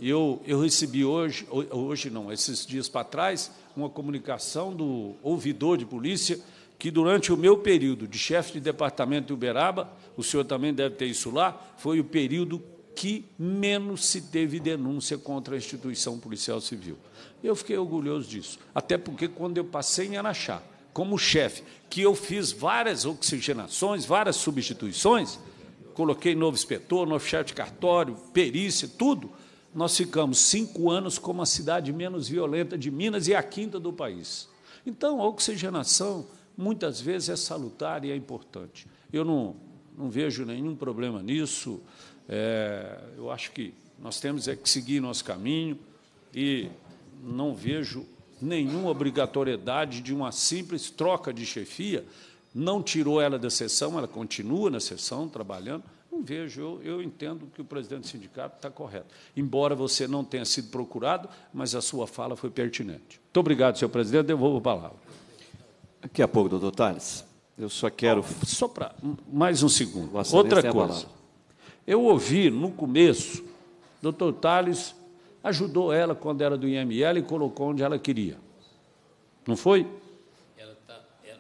Eu, eu recebi hoje, hoje não, esses dias para trás, uma comunicação do ouvidor de polícia que durante o meu período de chefe de departamento de Uberaba, o senhor também deve ter isso lá, foi o período que menos se teve denúncia contra a instituição policial civil. Eu fiquei orgulhoso disso, até porque quando eu passei em Araxá, como chefe, que eu fiz várias oxigenações, várias substituições, coloquei novo inspetor, novo chefe de cartório, perícia, tudo, nós ficamos cinco anos como a cidade menos violenta de Minas e a quinta do país. Então, a oxigenação muitas vezes é salutar e é importante. Eu não, não vejo nenhum problema nisso. É, eu acho que nós temos é que seguir nosso caminho e não vejo nenhuma obrigatoriedade de uma simples troca de chefia. Não tirou ela da sessão, ela continua na sessão trabalhando. Não vejo, eu, eu entendo que o presidente do sindicato está correto. Embora você não tenha sido procurado, mas a sua fala foi pertinente. Muito obrigado, senhor presidente. Devolvo a palavra. Daqui a pouco, doutor Tales. Eu só quero. Só para. Mais um segundo. Nossa, Outra coisa. Eu ouvi no começo, doutor Tales ajudou ela quando era do IML e colocou onde ela queria. Não foi?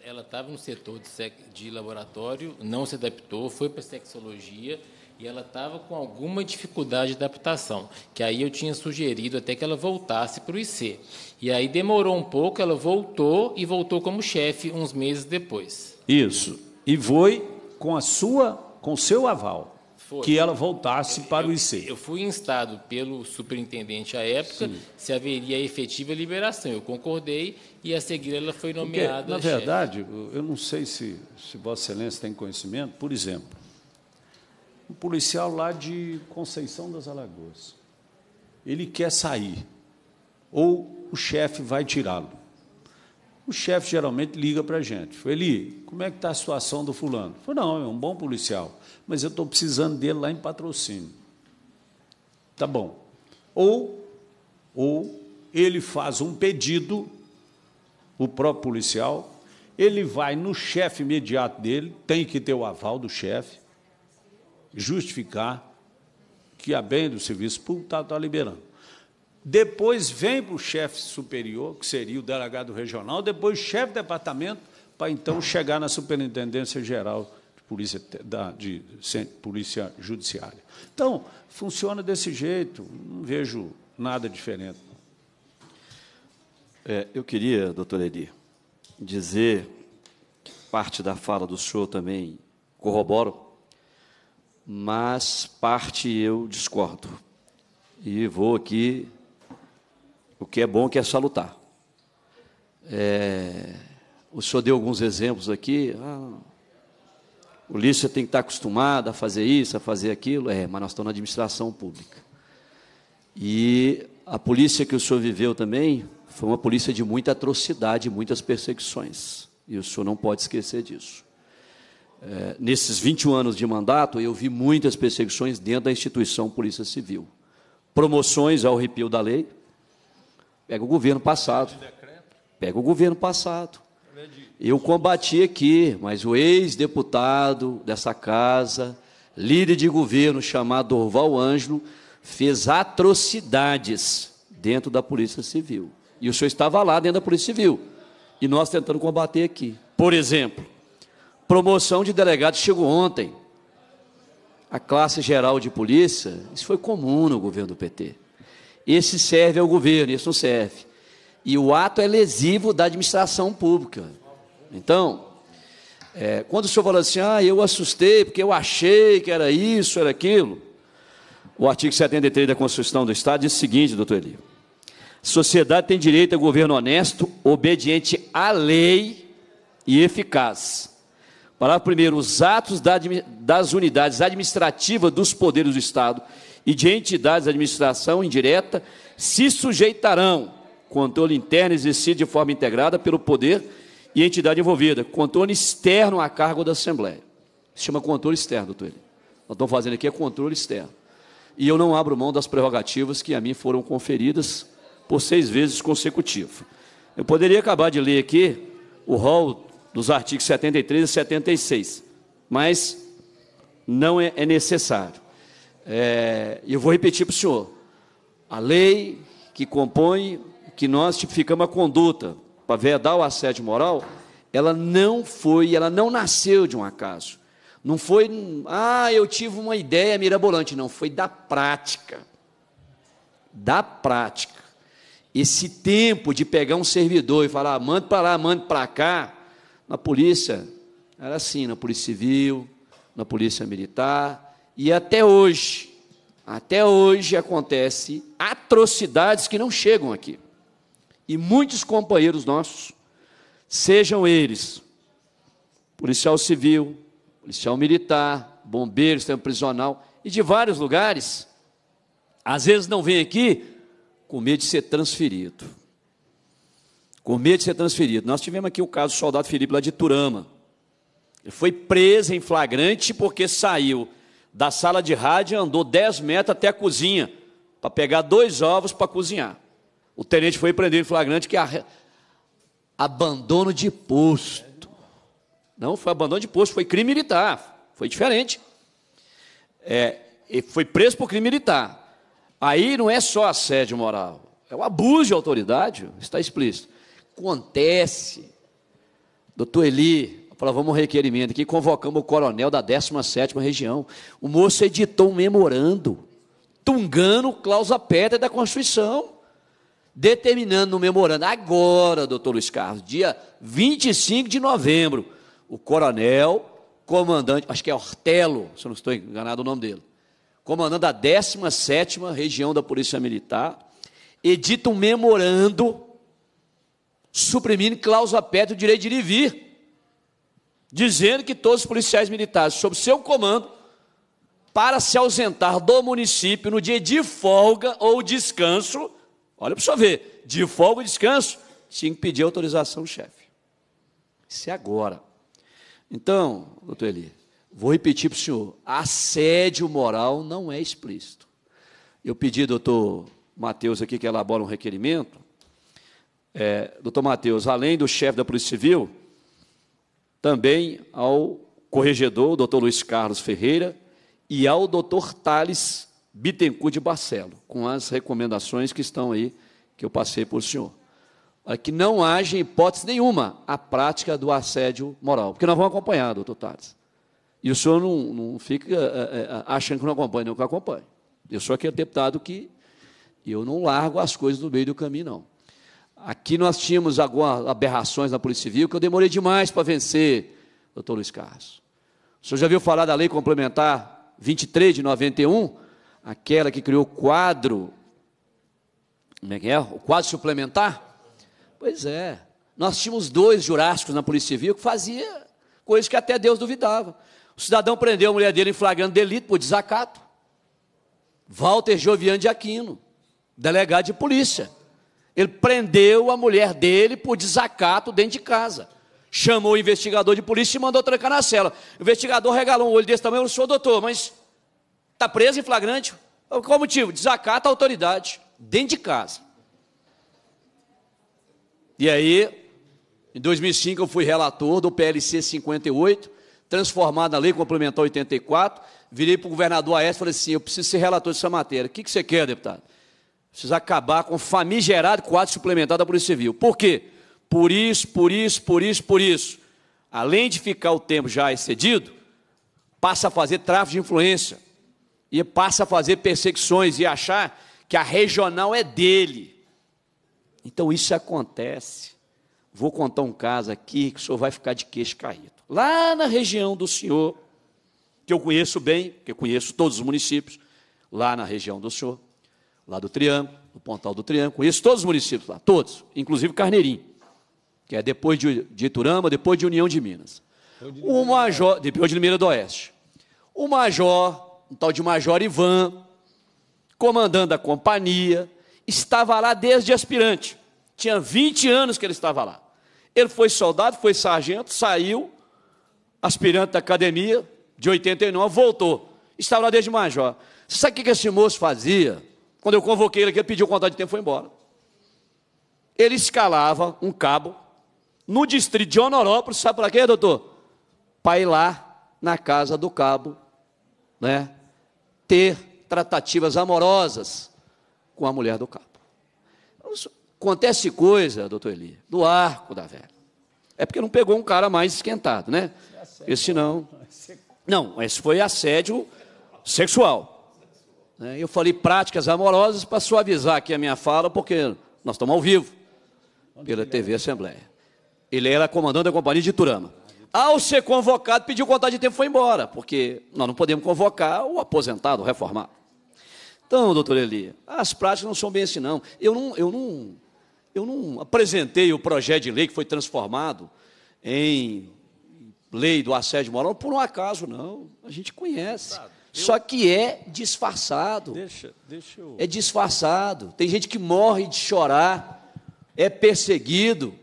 Ela tá, estava no setor de, de laboratório, não se adaptou, foi para sexologia e ela estava com alguma dificuldade de adaptação, que aí eu tinha sugerido até que ela voltasse para o IC. E aí demorou um pouco, ela voltou e voltou como chefe uns meses depois. Isso. E foi com a sua, com seu aval. Foi. Que ela voltasse eu, para o IC. Eu fui instado pelo superintendente à época Sim. se haveria efetiva liberação. Eu concordei e a seguir ela foi nomeada. Porque, na verdade, chefe. eu não sei se, se Vossa Excelência tem conhecimento, por exemplo, um policial lá de Conceição das Alagoas. Ele quer sair, ou o chefe vai tirá-lo. O chefe geralmente liga para a gente. Eli, como é que está a situação do fulano? Falei, não, é um bom policial, mas eu estou precisando dele lá em patrocínio. Tá bom. Ou, ou ele faz um pedido, o próprio policial, ele vai no chefe imediato dele, tem que ter o aval do chefe, justificar que, a bem do serviço público, está tá liberando. Depois vem para o chefe superior, que seria o delegado regional, depois chefe de departamento, para então chegar na Superintendência Geral de Polícia, da, de, de Polícia Judiciária. Então, funciona desse jeito, não vejo nada diferente. É, eu queria, doutor Eli, dizer parte da fala do senhor também corroboro mas parte eu discordo. E vou aqui, o que é bom que é salutar. É, o senhor deu alguns exemplos aqui. Ah, o tem que estar acostumado a fazer isso, a fazer aquilo. É, mas nós estamos na administração pública. E a polícia que o senhor viveu também foi uma polícia de muita atrocidade, muitas perseguições. E o senhor não pode esquecer disso é, nesses 21 anos de mandato, eu vi muitas perseguições dentro da instituição Polícia Civil. Promoções ao arrepio da lei. Pega o governo passado. Pega o governo passado. Eu combati aqui, mas o ex-deputado dessa casa, líder de governo chamado Orval Ângelo, fez atrocidades dentro da Polícia Civil. E o senhor estava lá dentro da Polícia Civil. E nós tentando combater aqui. Por exemplo, Promoção de delegado chegou ontem. A classe geral de polícia, isso foi comum no governo do PT. Esse serve ao governo, esse não serve. E o ato é lesivo da administração pública. Então, é, quando o senhor falou assim, ah, eu assustei porque eu achei que era isso, era aquilo. O artigo 73 da Constituição do Estado diz o seguinte, doutor Elio. Sociedade tem direito a governo honesto, obediente à lei e eficaz, Parágrafo primeiro, os atos das unidades administrativas dos poderes do Estado e de entidades de administração indireta se sujeitarão controle interno exercido de forma integrada pelo poder e entidade envolvida, controle externo a cargo da Assembleia. Se chama controle externo, doutor. Ele. Nós estamos fazendo aqui é controle externo. E eu não abro mão das prerrogativas que a mim foram conferidas por seis vezes consecutivas. Eu poderia acabar de ler aqui o rol dos artigos 73 e 76, mas não é, é necessário. É, eu vou repetir para o senhor: a lei que compõe, que nós tipificamos a conduta para vedar o assédio moral, ela não foi, ela não nasceu de um acaso. Não foi, ah, eu tive uma ideia mirabolante, não, foi da prática. Da prática. Esse tempo de pegar um servidor e falar, ah, manda para lá, manda para cá, na polícia, era assim, na polícia civil, na polícia militar, e até hoje, até hoje acontece atrocidades que não chegam aqui. E muitos companheiros nossos, sejam eles policial civil, policial militar, bombeiros, tempo prisional e de vários lugares, às vezes não vem aqui com medo de ser transferido com medo de ser transferido. Nós tivemos aqui o caso do soldado Felipe lá de Turama. Ele foi preso em flagrante porque saiu da sala de rádio, andou 10 metros até a cozinha para pegar dois ovos para cozinhar. O tenente foi prender em flagrante que a... abandono de posto. Não foi abandono de posto, foi crime militar. Foi diferente. É, foi preso por crime militar. Aí não é só assédio moral, é o abuso de autoridade, está explícito acontece. Doutor Eli, aprovamos um requerimento aqui, convocamos o coronel da 17ª região. O moço editou um memorando, tungando cláusula pedra da Constituição, determinando no memorando, agora, doutor Luiz Carlos, dia 25 de novembro, o coronel, comandante, acho que é Hortelo, se eu não estou enganado o nome dele, comandante da 17ª região da Polícia Militar, edita um memorando suprimindo cláusula pétrea do direito de ir e vir, dizendo que todos os policiais militares, sob seu comando, para se ausentar do município no dia de folga ou descanso, olha para o senhor ver, de folga ou descanso, tinha que pedir autorização, chefe. Isso é agora. Então, doutor Eli, vou repetir para o senhor: assédio moral não é explícito. Eu pedi, doutor Matheus, aqui que elabora um requerimento, é, doutor Matheus, além do chefe da Polícia Civil, também ao corregedor, doutor Luiz Carlos Ferreira, e ao doutor Thales Bittencourt de Barcelo, com as recomendações que estão aí, que eu passei para o senhor. Para é que não haja hipótese nenhuma a prática do assédio moral, porque nós vamos acompanhar, doutor Thales. E o senhor não, não fica é, é, é achando que não acompanha, não que eu Eu sou aquele deputado que eu não largo as coisas no meio do caminho, não. Aqui nós tínhamos algumas aberrações na Polícia Civil que eu demorei demais para vencer, doutor Luiz Carlos. O senhor já viu falar da Lei Complementar 23 de 91, aquela que criou o quadro, como é que é? O quadro suplementar? Pois é. Nós tínhamos dois jurássicos na Polícia Civil que fazia coisas que até Deus duvidava. O cidadão prendeu a mulher dele em flagrante delito por desacato. Walter Jovian de Aquino, delegado de polícia. Ele prendeu a mulher dele por desacato dentro de casa. Chamou o investigador de polícia e mandou trancar na cela. O investigador regalou um olho desse tamanho, eu sou doutor, mas está preso em flagrante. Qual o motivo? Desacato à autoridade, dentro de casa. E aí, em 2005, eu fui relator do PLC 58, transformado na Lei Complementar 84. Virei para o governador Aécio e falei assim: eu preciso ser relator dessa matéria. O que, que você quer, deputado? Precisa acabar com o famigerado quadro suplementar da Polícia Civil. Por quê? Por isso, por isso, por isso, por isso. Além de ficar o tempo já excedido, passa a fazer tráfico de influência. E passa a fazer perseguições e achar que a regional é dele. Então isso acontece. Vou contar um caso aqui que o senhor vai ficar de queixo caído. Lá na região do senhor, que eu conheço bem, que eu conheço todos os municípios, lá na região do senhor, lá do Triângulo, do Pontal do Triângulo, conheço todos os municípios lá, todos, inclusive Carneirinho, que é depois de, de Iturama, depois de União de Minas. De o é? Major, depois de Limeira do Oeste. O Major, um tal de Major Ivan, comandando a companhia, estava lá desde aspirante. Tinha 20 anos que ele estava lá. Ele foi soldado, foi sargento, saiu, aspirante da academia, de 89, voltou. Estava lá desde major. Sabe o que esse moço fazia? Quando eu convoquei ele aqui, ele pediu contagem de tempo e foi embora. Ele escalava um cabo no distrito de Honorópolis, sabe para quê, doutor? Para ir lá na casa do cabo, né? Ter tratativas amorosas com a mulher do cabo. Acontece coisa, doutor Eli, do arco da velha. É porque não pegou um cara mais esquentado, né? Esse não. Não, esse foi assédio sexual. Né? Eu falei práticas amorosas para suavizar aqui a minha fala, porque nós estamos ao vivo pela TV Assembleia. Ele era comandante da companhia de Turama. Ao ser convocado, pediu contagem de tempo e foi embora, porque nós não podemos convocar o aposentado, o reformado. Então, doutor Eli, as práticas não são bem assim, não. Eu não, eu não, eu não apresentei o projeto de lei que foi transformado em lei do assédio moral por um acaso, não. A gente conhece. Só que é disfarçado. Deixa, deixa eu... É disfarçado. Tem gente que morre de chorar, é perseguido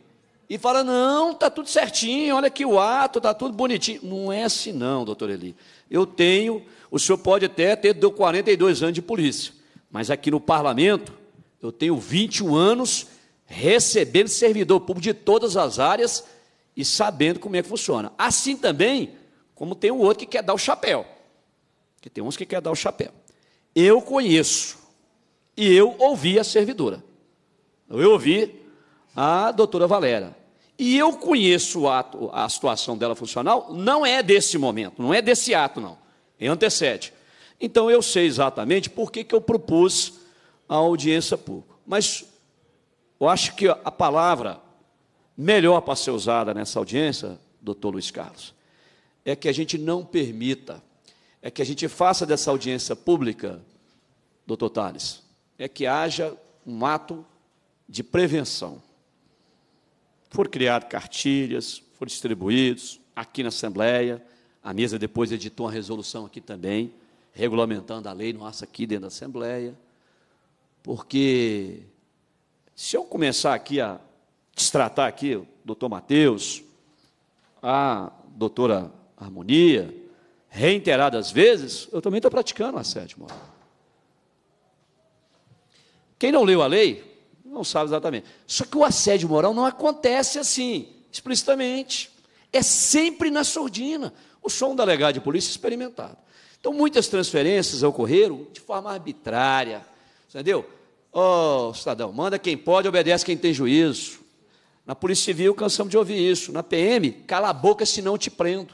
e fala: "Não, tá tudo certinho, olha aqui o ato, tá tudo bonitinho". Não é assim não, doutor Eli. Eu tenho, o senhor pode até ter 42 anos de polícia, mas aqui no parlamento eu tenho 21 anos recebendo servidor público de todas as áreas e sabendo como é que funciona. Assim também, como tem o outro que quer dar o chapéu. Que tem uns que quer dar o chapéu. Eu conheço. E eu ouvi a servidora. Eu ouvi a doutora Valera. E eu conheço o ato, a situação dela funcional, não é desse momento, não é desse ato, não. É antecede. Então eu sei exatamente por que, que eu propus a audiência pública. Mas eu acho que a palavra melhor para ser usada nessa audiência, doutor Luiz Carlos, é que a gente não permita é que a gente faça dessa audiência pública, doutor Tales, é que haja um ato de prevenção. Foram criadas cartilhas, foram distribuídos aqui na Assembleia, a mesa depois editou uma resolução aqui também, regulamentando a lei nossa aqui dentro da Assembleia, porque se eu começar aqui a destratar aqui o doutor Matheus, a doutora Harmonia, reiteradas vezes, eu também estou praticando a sétima hora. Quem não leu a lei, não sabe exatamente. Só que o assédio moral não acontece assim, explicitamente. É sempre na sordina. O som da legada de polícia experimentado. Então, muitas transferências ocorreram de forma arbitrária. Entendeu? Ô, oh, cidadão, manda quem pode, obedece quem tem juízo. Na Polícia Civil, cansamos de ouvir isso. Na PM, cala a boca, senão te prendo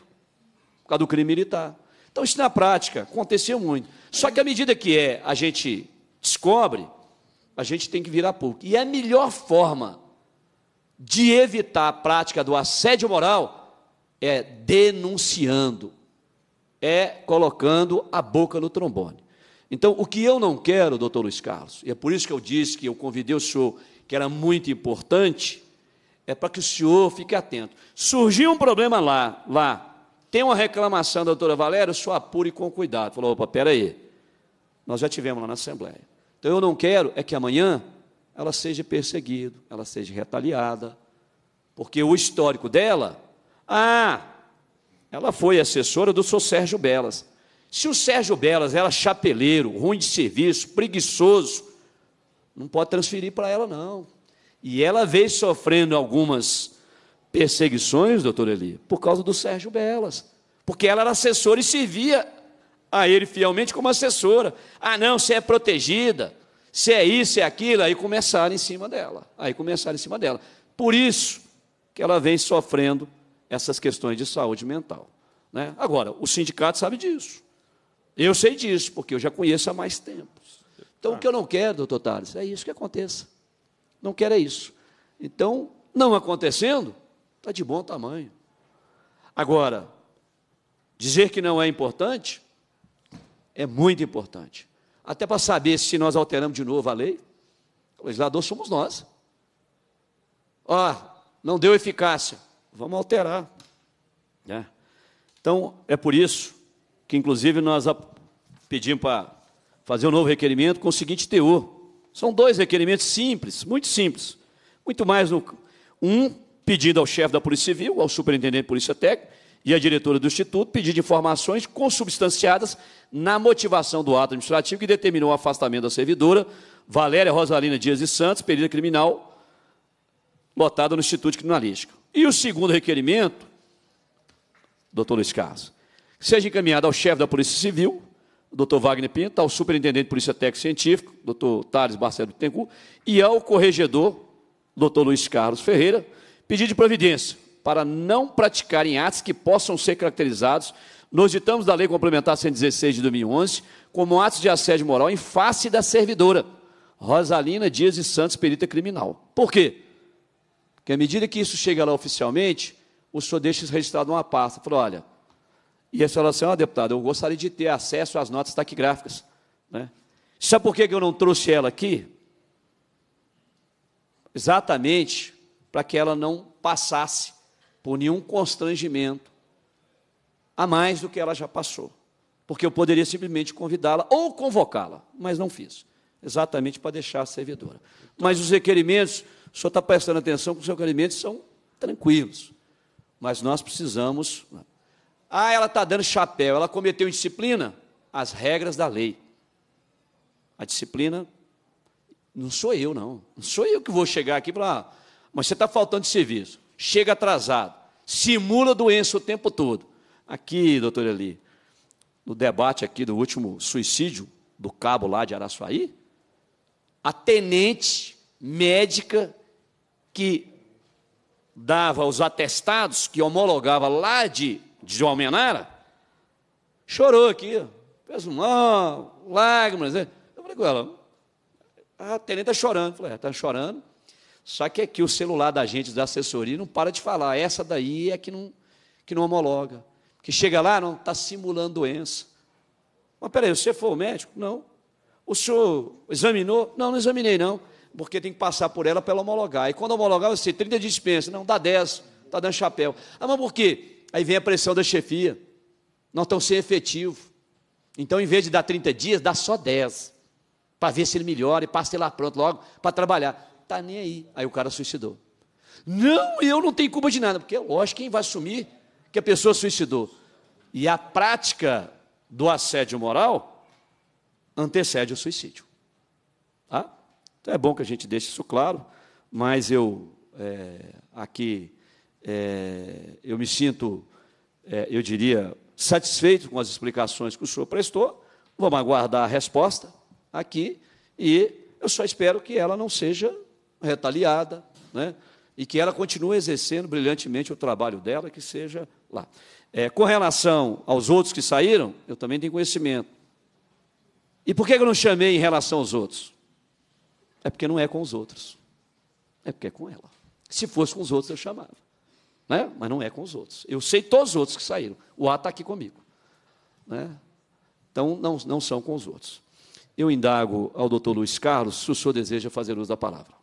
por causa do crime militar. Então, isso na prática aconteceu muito. Só que à medida que é, a gente descobre, a gente tem que virar público. E é a melhor forma de evitar a prática do assédio moral é denunciando, é colocando a boca no trombone. Então, o que eu não quero, doutor Luiz Carlos, e é por isso que eu disse que eu convidei o senhor, que era muito importante, é para que o senhor fique atento. Surgiu um problema lá, lá, tem uma reclamação da doutora Valério, só apure com cuidado. Falou, opa, peraí. Nós já tivemos lá na Assembleia. Então eu não quero é que amanhã ela seja perseguida, ela seja retaliada, porque o histórico dela, ah, ela foi assessora do seu Sérgio Belas. Se o Sérgio Belas era chapeleiro, ruim de serviço, preguiçoso, não pode transferir para ela, não. E ela veio sofrendo algumas perseguições, doutor Eli, por causa do Sérgio Belas, porque ela era assessora e servia a ele fielmente como assessora. Ah, não, você é protegida, você é isso, é aquilo. Aí começaram em cima dela, aí começaram em cima dela. Por isso que ela vem sofrendo essas questões de saúde mental. Né? Agora, o sindicato sabe disso. Eu sei disso, porque eu já conheço há mais tempos. Então, o que eu não quero, doutor Tales, é isso que aconteça. Não quero é isso. Então, não acontecendo, Está de bom tamanho. Agora, dizer que não é importante é muito importante. Até para saber se nós alteramos de novo a lei, o legislador somos nós. Ó, oh, não deu eficácia, vamos alterar. Né? Então, é por isso que, inclusive, nós pedimos para fazer um novo requerimento com o seguinte teor. São dois requerimentos simples, muito simples. Muito mais no. Um pedindo ao chefe da Polícia Civil, ao superintendente de Polícia Técnica e à diretora do Instituto, pedindo informações consubstanciadas na motivação do ato administrativo que determinou o afastamento da servidora Valéria Rosalina Dias de Santos, perita criminal, lotada no Instituto Criminalístico. E o segundo requerimento, doutor Luiz Carlos, seja encaminhado ao chefe da Polícia Civil, doutor Wagner Pinto, ao superintendente de Polícia Técnica Científico, doutor Thales Barcelo Bittencourt, e ao corregedor, doutor Luiz Carlos Ferreira, Pedido de providência para não praticarem atos que possam ser caracterizados nos ditamos da Lei Complementar 116 de 2011 como atos de assédio moral em face da servidora Rosalina Dias de Santos, perita criminal. Por quê? Porque à medida que isso chega lá oficialmente, o senhor deixa registrado uma pasta. Falou, olha, e a senhora assim, ó, oh, deputado, eu gostaria de ter acesso às notas taquigráficas. Né? Sabe por que eu não trouxe ela aqui? Exatamente para que ela não passasse por nenhum constrangimento a mais do que ela já passou. Porque eu poderia simplesmente convidá-la ou convocá-la, mas não fiz. Exatamente para deixar a servidora. Mas os requerimentos, o senhor está prestando atenção que os requerimentos são tranquilos. Mas nós precisamos. Né? Ah, ela está dando chapéu, ela cometeu indisciplina? As regras da lei. A disciplina não sou eu, não. Não sou eu que vou chegar aqui para mas você está faltando de serviço, chega atrasado, simula doença o tempo todo. Aqui, doutor Eli, no debate aqui do último suicídio do cabo lá de Araçuaí, a tenente médica que dava os atestados, que homologava lá de, de Almenara, chorou aqui, fez um lágrimas. Né? Eu falei com ela, a tenente está chorando. Eu falei, está é, chorando, só que aqui o celular da gente, da assessoria, não para de falar. Essa daí é que não, que não homologa. Que chega lá, não, está simulando doença. Mas peraí, você foi o médico? Não. O senhor examinou? Não, não examinei, não. Porque tem que passar por ela para ela homologar. E quando homologar, você 30 dispensa. Não, dá 10, está dando chapéu. Ah, mas por quê? Aí vem a pressão da chefia. Nós estamos sem efetivo. Então, em vez de dar 30 dias, dá só 10. Para ver se ele melhora e passa ele lá pronto logo para trabalhar tá nem aí. Aí o cara suicidou. Não, eu não tenho culpa de nada, porque é lógico quem vai assumir que a pessoa suicidou. E a prática do assédio moral antecede o suicídio. Tá? Então é bom que a gente deixe isso claro, mas eu é, aqui é, eu me sinto, é, eu diria, satisfeito com as explicações que o senhor prestou. Vamos aguardar a resposta aqui e eu só espero que ela não seja retaliada, né? e que ela continue exercendo brilhantemente o trabalho dela, que seja lá. É, com relação aos outros que saíram, eu também tenho conhecimento. E por que eu não chamei em relação aos outros? É porque não é com os outros. É porque é com ela. Se fosse com os outros, eu chamava. Né? Mas não é com os outros. Eu sei todos os outros que saíram. O A está aqui comigo. Né? Então, não, não são com os outros. Eu indago ao doutor Luiz Carlos se o senhor deseja fazer uso da palavra.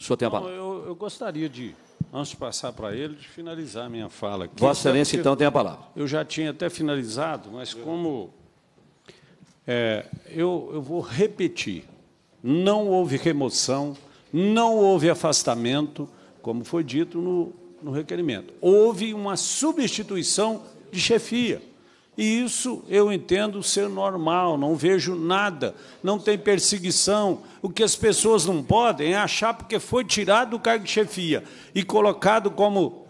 O senhor tem a palavra. Eu, eu gostaria de, antes de passar para ele, de finalizar minha fala. Aqui. Vossa Excelência, então, tem a palavra. Eu já tinha até finalizado, mas como é, eu, eu vou repetir, não houve remoção, não houve afastamento, como foi dito no, no requerimento. Houve uma substituição de chefia. E isso eu entendo ser normal, não vejo nada, não tem perseguição. O que as pessoas não podem é achar porque foi tirado do cargo de chefia e colocado como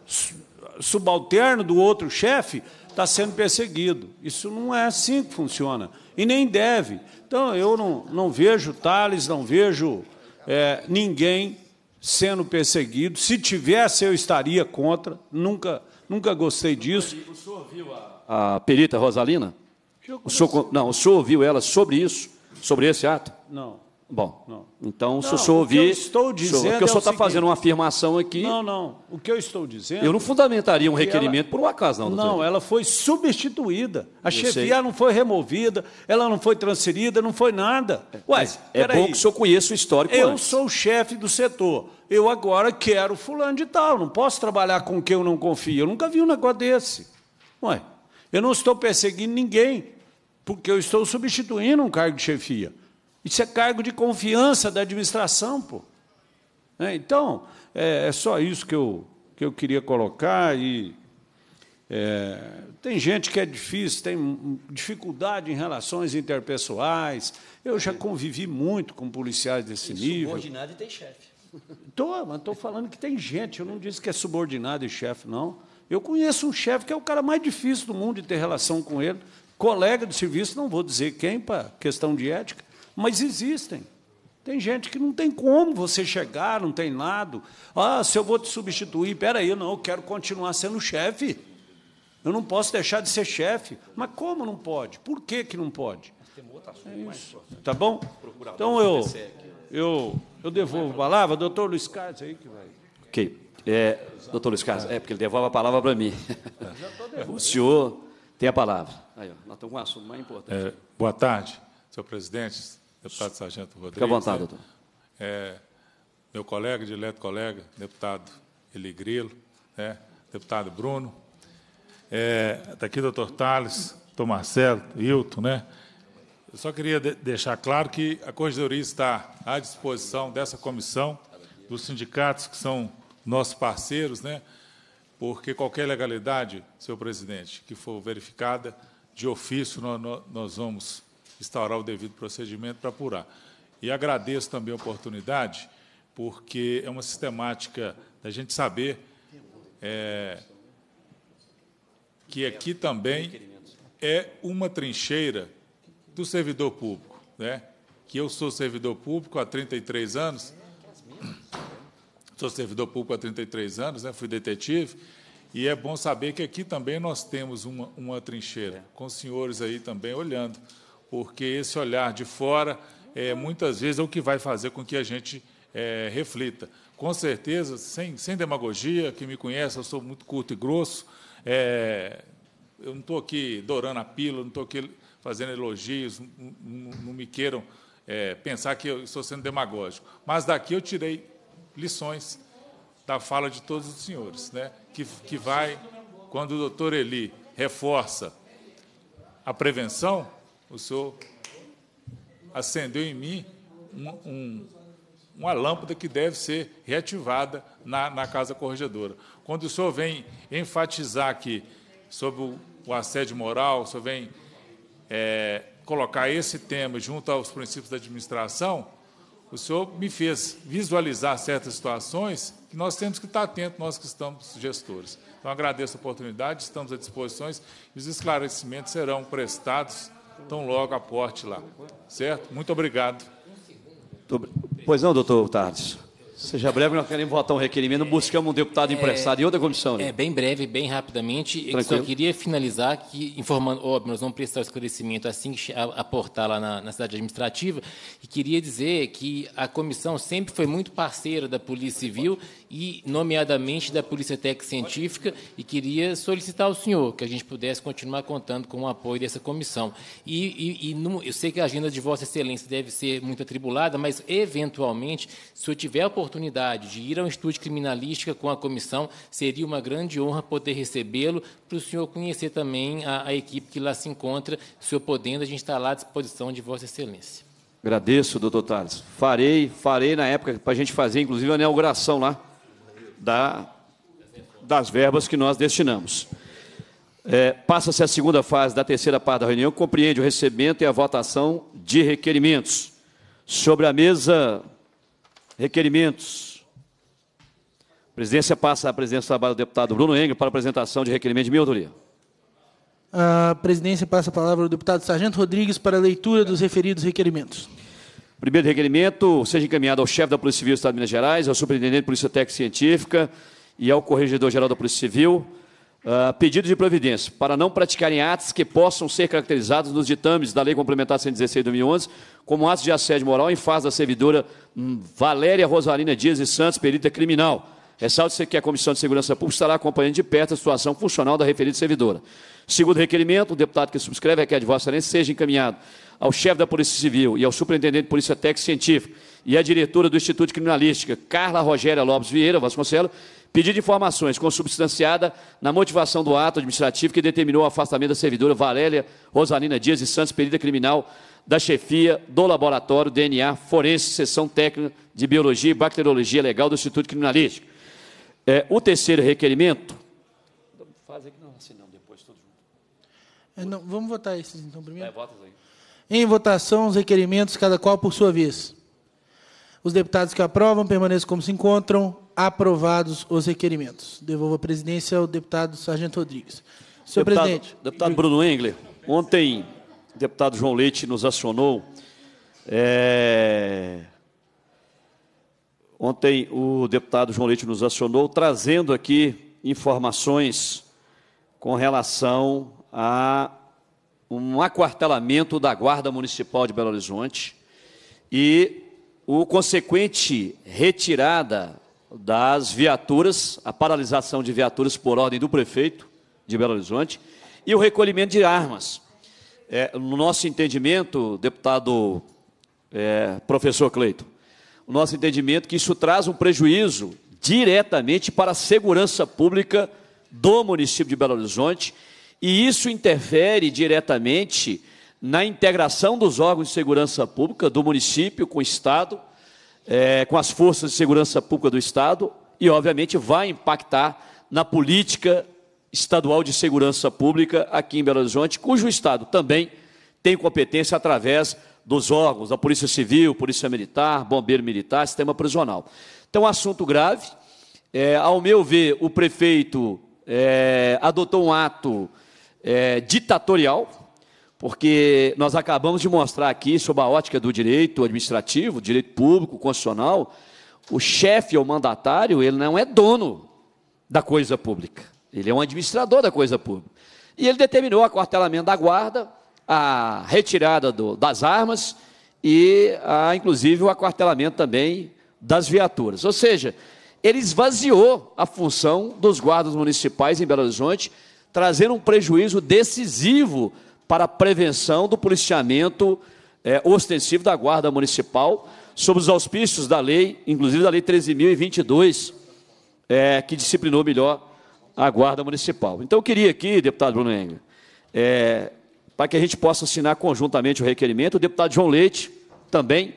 subalterno do outro chefe, está sendo perseguido. Isso não é assim que funciona e nem deve. Então eu não, não vejo Tales, não vejo é, ninguém sendo perseguido. Se tivesse, eu estaria contra, nunca, nunca gostei disso. O senhor viu a a perita Rosalina? O senhor, não, o senhor ouviu ela sobre isso, sobre esse ato? Não. Bom, não. então não, se o senhor ouvir. O eu estou dizendo. Senhor, porque o senhor está é tá fazendo uma afirmação aqui. Não, não. O que eu estou dizendo. Eu não fundamentaria um é requerimento ela, por um acaso, não, doutor. Não, ela foi substituída. A eu chefia sei. não foi removida, ela não foi transferida, não foi nada. É, Ué, é bom aí. que o senhor conheça o histórico. Eu antes. sou o chefe do setor. Eu agora quero fulano de tal. Não posso trabalhar com quem eu não confio. Eu nunca vi um negócio desse. Ué. Eu não estou perseguindo ninguém, porque eu estou substituindo um cargo de chefia. Isso é cargo de confiança da administração, pô. É, então, é, é, só isso que eu, que eu queria colocar. E é, tem gente que é difícil, tem dificuldade em relações interpessoais. Eu já convivi muito com policiais desse e nível. Subordinado e tem chefe. Estou, mas estou falando que tem gente. Eu não disse que é subordinado e chefe, não. Eu conheço um chefe que é o cara mais difícil do mundo de ter relação com ele, colega de serviço, não vou dizer quem, para questão de ética, mas existem. Tem gente que não tem como você chegar, não tem nada. Ah, se eu vou te substituir, peraí, não, eu quero continuar sendo chefe. Eu não posso deixar de ser chefe. Mas como não pode? Por que, que não pode? Tem É tá bom? Então eu, eu, eu devolvo a palavra, doutor Luiz Carlos aí que vai. Ok. É, doutor Luiz Carlos, é. porque ele devolve a palavra para mim. O senhor tem a palavra. Aí, ó, nós estamos com um assunto mais importante. É, boa tarde, senhor presidente, deputado Sargento Rodrigues. Fique à vontade, doutor. É, meu colega, dileto colega, deputado Eli Grilo, né, deputado Bruno, está é, aqui doutor Tales, doutor Marcelo, Hilton, né? Eu só queria de deixar claro que a Corregedoria está à disposição dessa comissão, dos sindicatos que são nossos parceiros, né? porque qualquer legalidade, senhor presidente, que for verificada, de ofício nós vamos instaurar o devido procedimento para apurar. E agradeço também a oportunidade, porque é uma sistemática da gente saber é, que aqui também é uma trincheira do servidor público. Né? Que eu sou servidor público há 33 anos sou servidor público há 33 anos, né, fui detetive, e é bom saber que aqui também nós temos uma, uma trincheira, é. com os senhores aí também olhando, porque esse olhar de fora, é, muitas vezes, é o que vai fazer com que a gente é, reflita. Com certeza, sem, sem demagogia, quem me conhece, eu sou muito curto e grosso, é, eu não estou aqui dourando a pílula, não estou aqui fazendo elogios, não, não me queiram é, pensar que eu estou sendo demagógico. Mas daqui eu tirei lições da fala de todos os senhores, né? que, que vai, quando o doutor Eli reforça a prevenção, o senhor acendeu em mim um, um, uma lâmpada que deve ser reativada na, na Casa Corregedora. Quando o senhor vem enfatizar aqui sobre o, o assédio moral, o senhor vem é, colocar esse tema junto aos princípios da administração, o senhor me fez visualizar certas situações que nós temos que estar atentos, nós que estamos gestores. Então, agradeço a oportunidade, estamos à disposição e os esclarecimentos serão prestados tão logo aporte lá. Certo? Muito obrigado. Pois não, doutor Tardes. Seja breve, nós queremos votar um requerimento, buscamos um deputado é, emprestado em outra comissão. Né? É, bem breve, bem rapidamente. Eu só queria finalizar que, informando, óbvio, nós vamos prestar esclarecimento assim que aportar lá na, na, cidade administrativa, e queria dizer que a comissão sempre foi muito parceira da Polícia Civil e, nomeadamente, da Polícia Técnica Científica, e queria solicitar ao senhor que a gente pudesse continuar contando com o apoio dessa comissão. E, e, e eu sei que a agenda de Vossa Excelência deve ser muito atribulada, mas, eventualmente, se eu tiver a oportunidade oportunidade de ir ao Instituto estudo de criminalística com a comissão, seria uma grande honra poder recebê-lo, para o senhor conhecer também a, a, equipe que lá se encontra, o senhor podendo, a gente está lá à disposição de Vossa Excelência. Agradeço, doutor Tales. Farei, farei na época para a gente fazer, inclusive, a inauguração lá da, das verbas que nós destinamos. É, Passa-se a segunda fase da terceira parte da reunião, compreende o recebimento e a votação de requerimentos. Sobre a mesa, Requerimentos. A presidência passa a presidência do trabalho do deputado Bruno Engel para apresentação de requerimento de minha autoria. A presidência passa a palavra ao deputado Sargento Rodrigues para a leitura dos referidos requerimentos. Primeiro requerimento, seja encaminhado ao chefe da Polícia Civil do Estado de Minas Gerais, ao superintendente de Polícia Técnica e Científica e ao Corregedor-Geral da Polícia Civil, ah, pedido de providência para não praticarem atos que possam ser caracterizados nos ditames da Lei Complementar 116 de 2011 como atos de assédio moral em face da servidora hum, Valéria Rosalina Dias e Santos, perita criminal. ressalte se que a Comissão de Segurança Pública estará acompanhando de perto a situação funcional da referida servidora. Segundo requerimento, o deputado que subscreve requer de Vossa Excelência seja encaminhado ao chefe da Polícia Civil e ao superintendente de Polícia Técnica Científica e à diretora do Instituto de Criminalística, Carla Rogéria Lopes Vieira Vasconcelos, Pedido de informações consubstanciada na motivação do ato administrativo que determinou o afastamento da servidora Valéria Rosalina Dias e Santos, perita criminal da chefia do Laboratório DNA Forense, Seção Técnica de Biologia e Bacteriologia Legal do Instituto Criminalístico. É, o terceiro requerimento... Faz aqui não, assim não, depois todos juntos. É, não, vamos votar esses então primeiro? É, vota aí. Em votação, os requerimentos, cada qual por sua vez. Os deputados que aprovam permaneçam como se encontram. Aprovados os requerimentos. Devolvo a presidência ao deputado Sargento Rodrigues. Senhor deputado, presidente. Deputado Bruno Engler, ontem o deputado João Leite nos acionou. É... Ontem o deputado João Leite nos acionou trazendo aqui informações com relação a um aquartelamento da Guarda Municipal de Belo Horizonte e o consequente retirada das viaturas, a paralisação de viaturas por ordem do prefeito de Belo Horizonte e o recolhimento de armas. É, no nosso entendimento, deputado é, professor Cleito, o nosso entendimento é que isso traz um prejuízo diretamente para a segurança pública do município de Belo Horizonte e isso interfere diretamente na integração dos órgãos de segurança pública do município com o Estado é, com as forças de segurança pública do Estado e, obviamente, vai impactar na política estadual de segurança pública aqui em Belo Horizonte, cujo Estado também tem competência através dos órgãos da Polícia Civil, Polícia Militar, Bombeiro Militar, Sistema Prisional. Então, assunto grave. É, ao meu ver, o prefeito é, adotou um ato é, ditatorial, porque nós acabamos de mostrar aqui, sob a ótica do direito administrativo, direito público, constitucional, o chefe ou mandatário, ele não é dono da coisa pública, ele é um administrador da coisa pública. E ele determinou o acuartelamento da guarda, a retirada do, das armas e, a, inclusive, o acuartelamento também das viaturas. Ou seja, ele esvaziou a função dos guardas municipais em Belo Horizonte, trazendo um prejuízo decisivo para a prevenção do policiamento é, ostensivo da Guarda Municipal, sob os auspícios da lei, inclusive da Lei 13.022, é, que disciplinou melhor a Guarda Municipal. Então, eu queria aqui, deputado Bruno Engel, é, para que a gente possa assinar conjuntamente o requerimento, o deputado João Leite também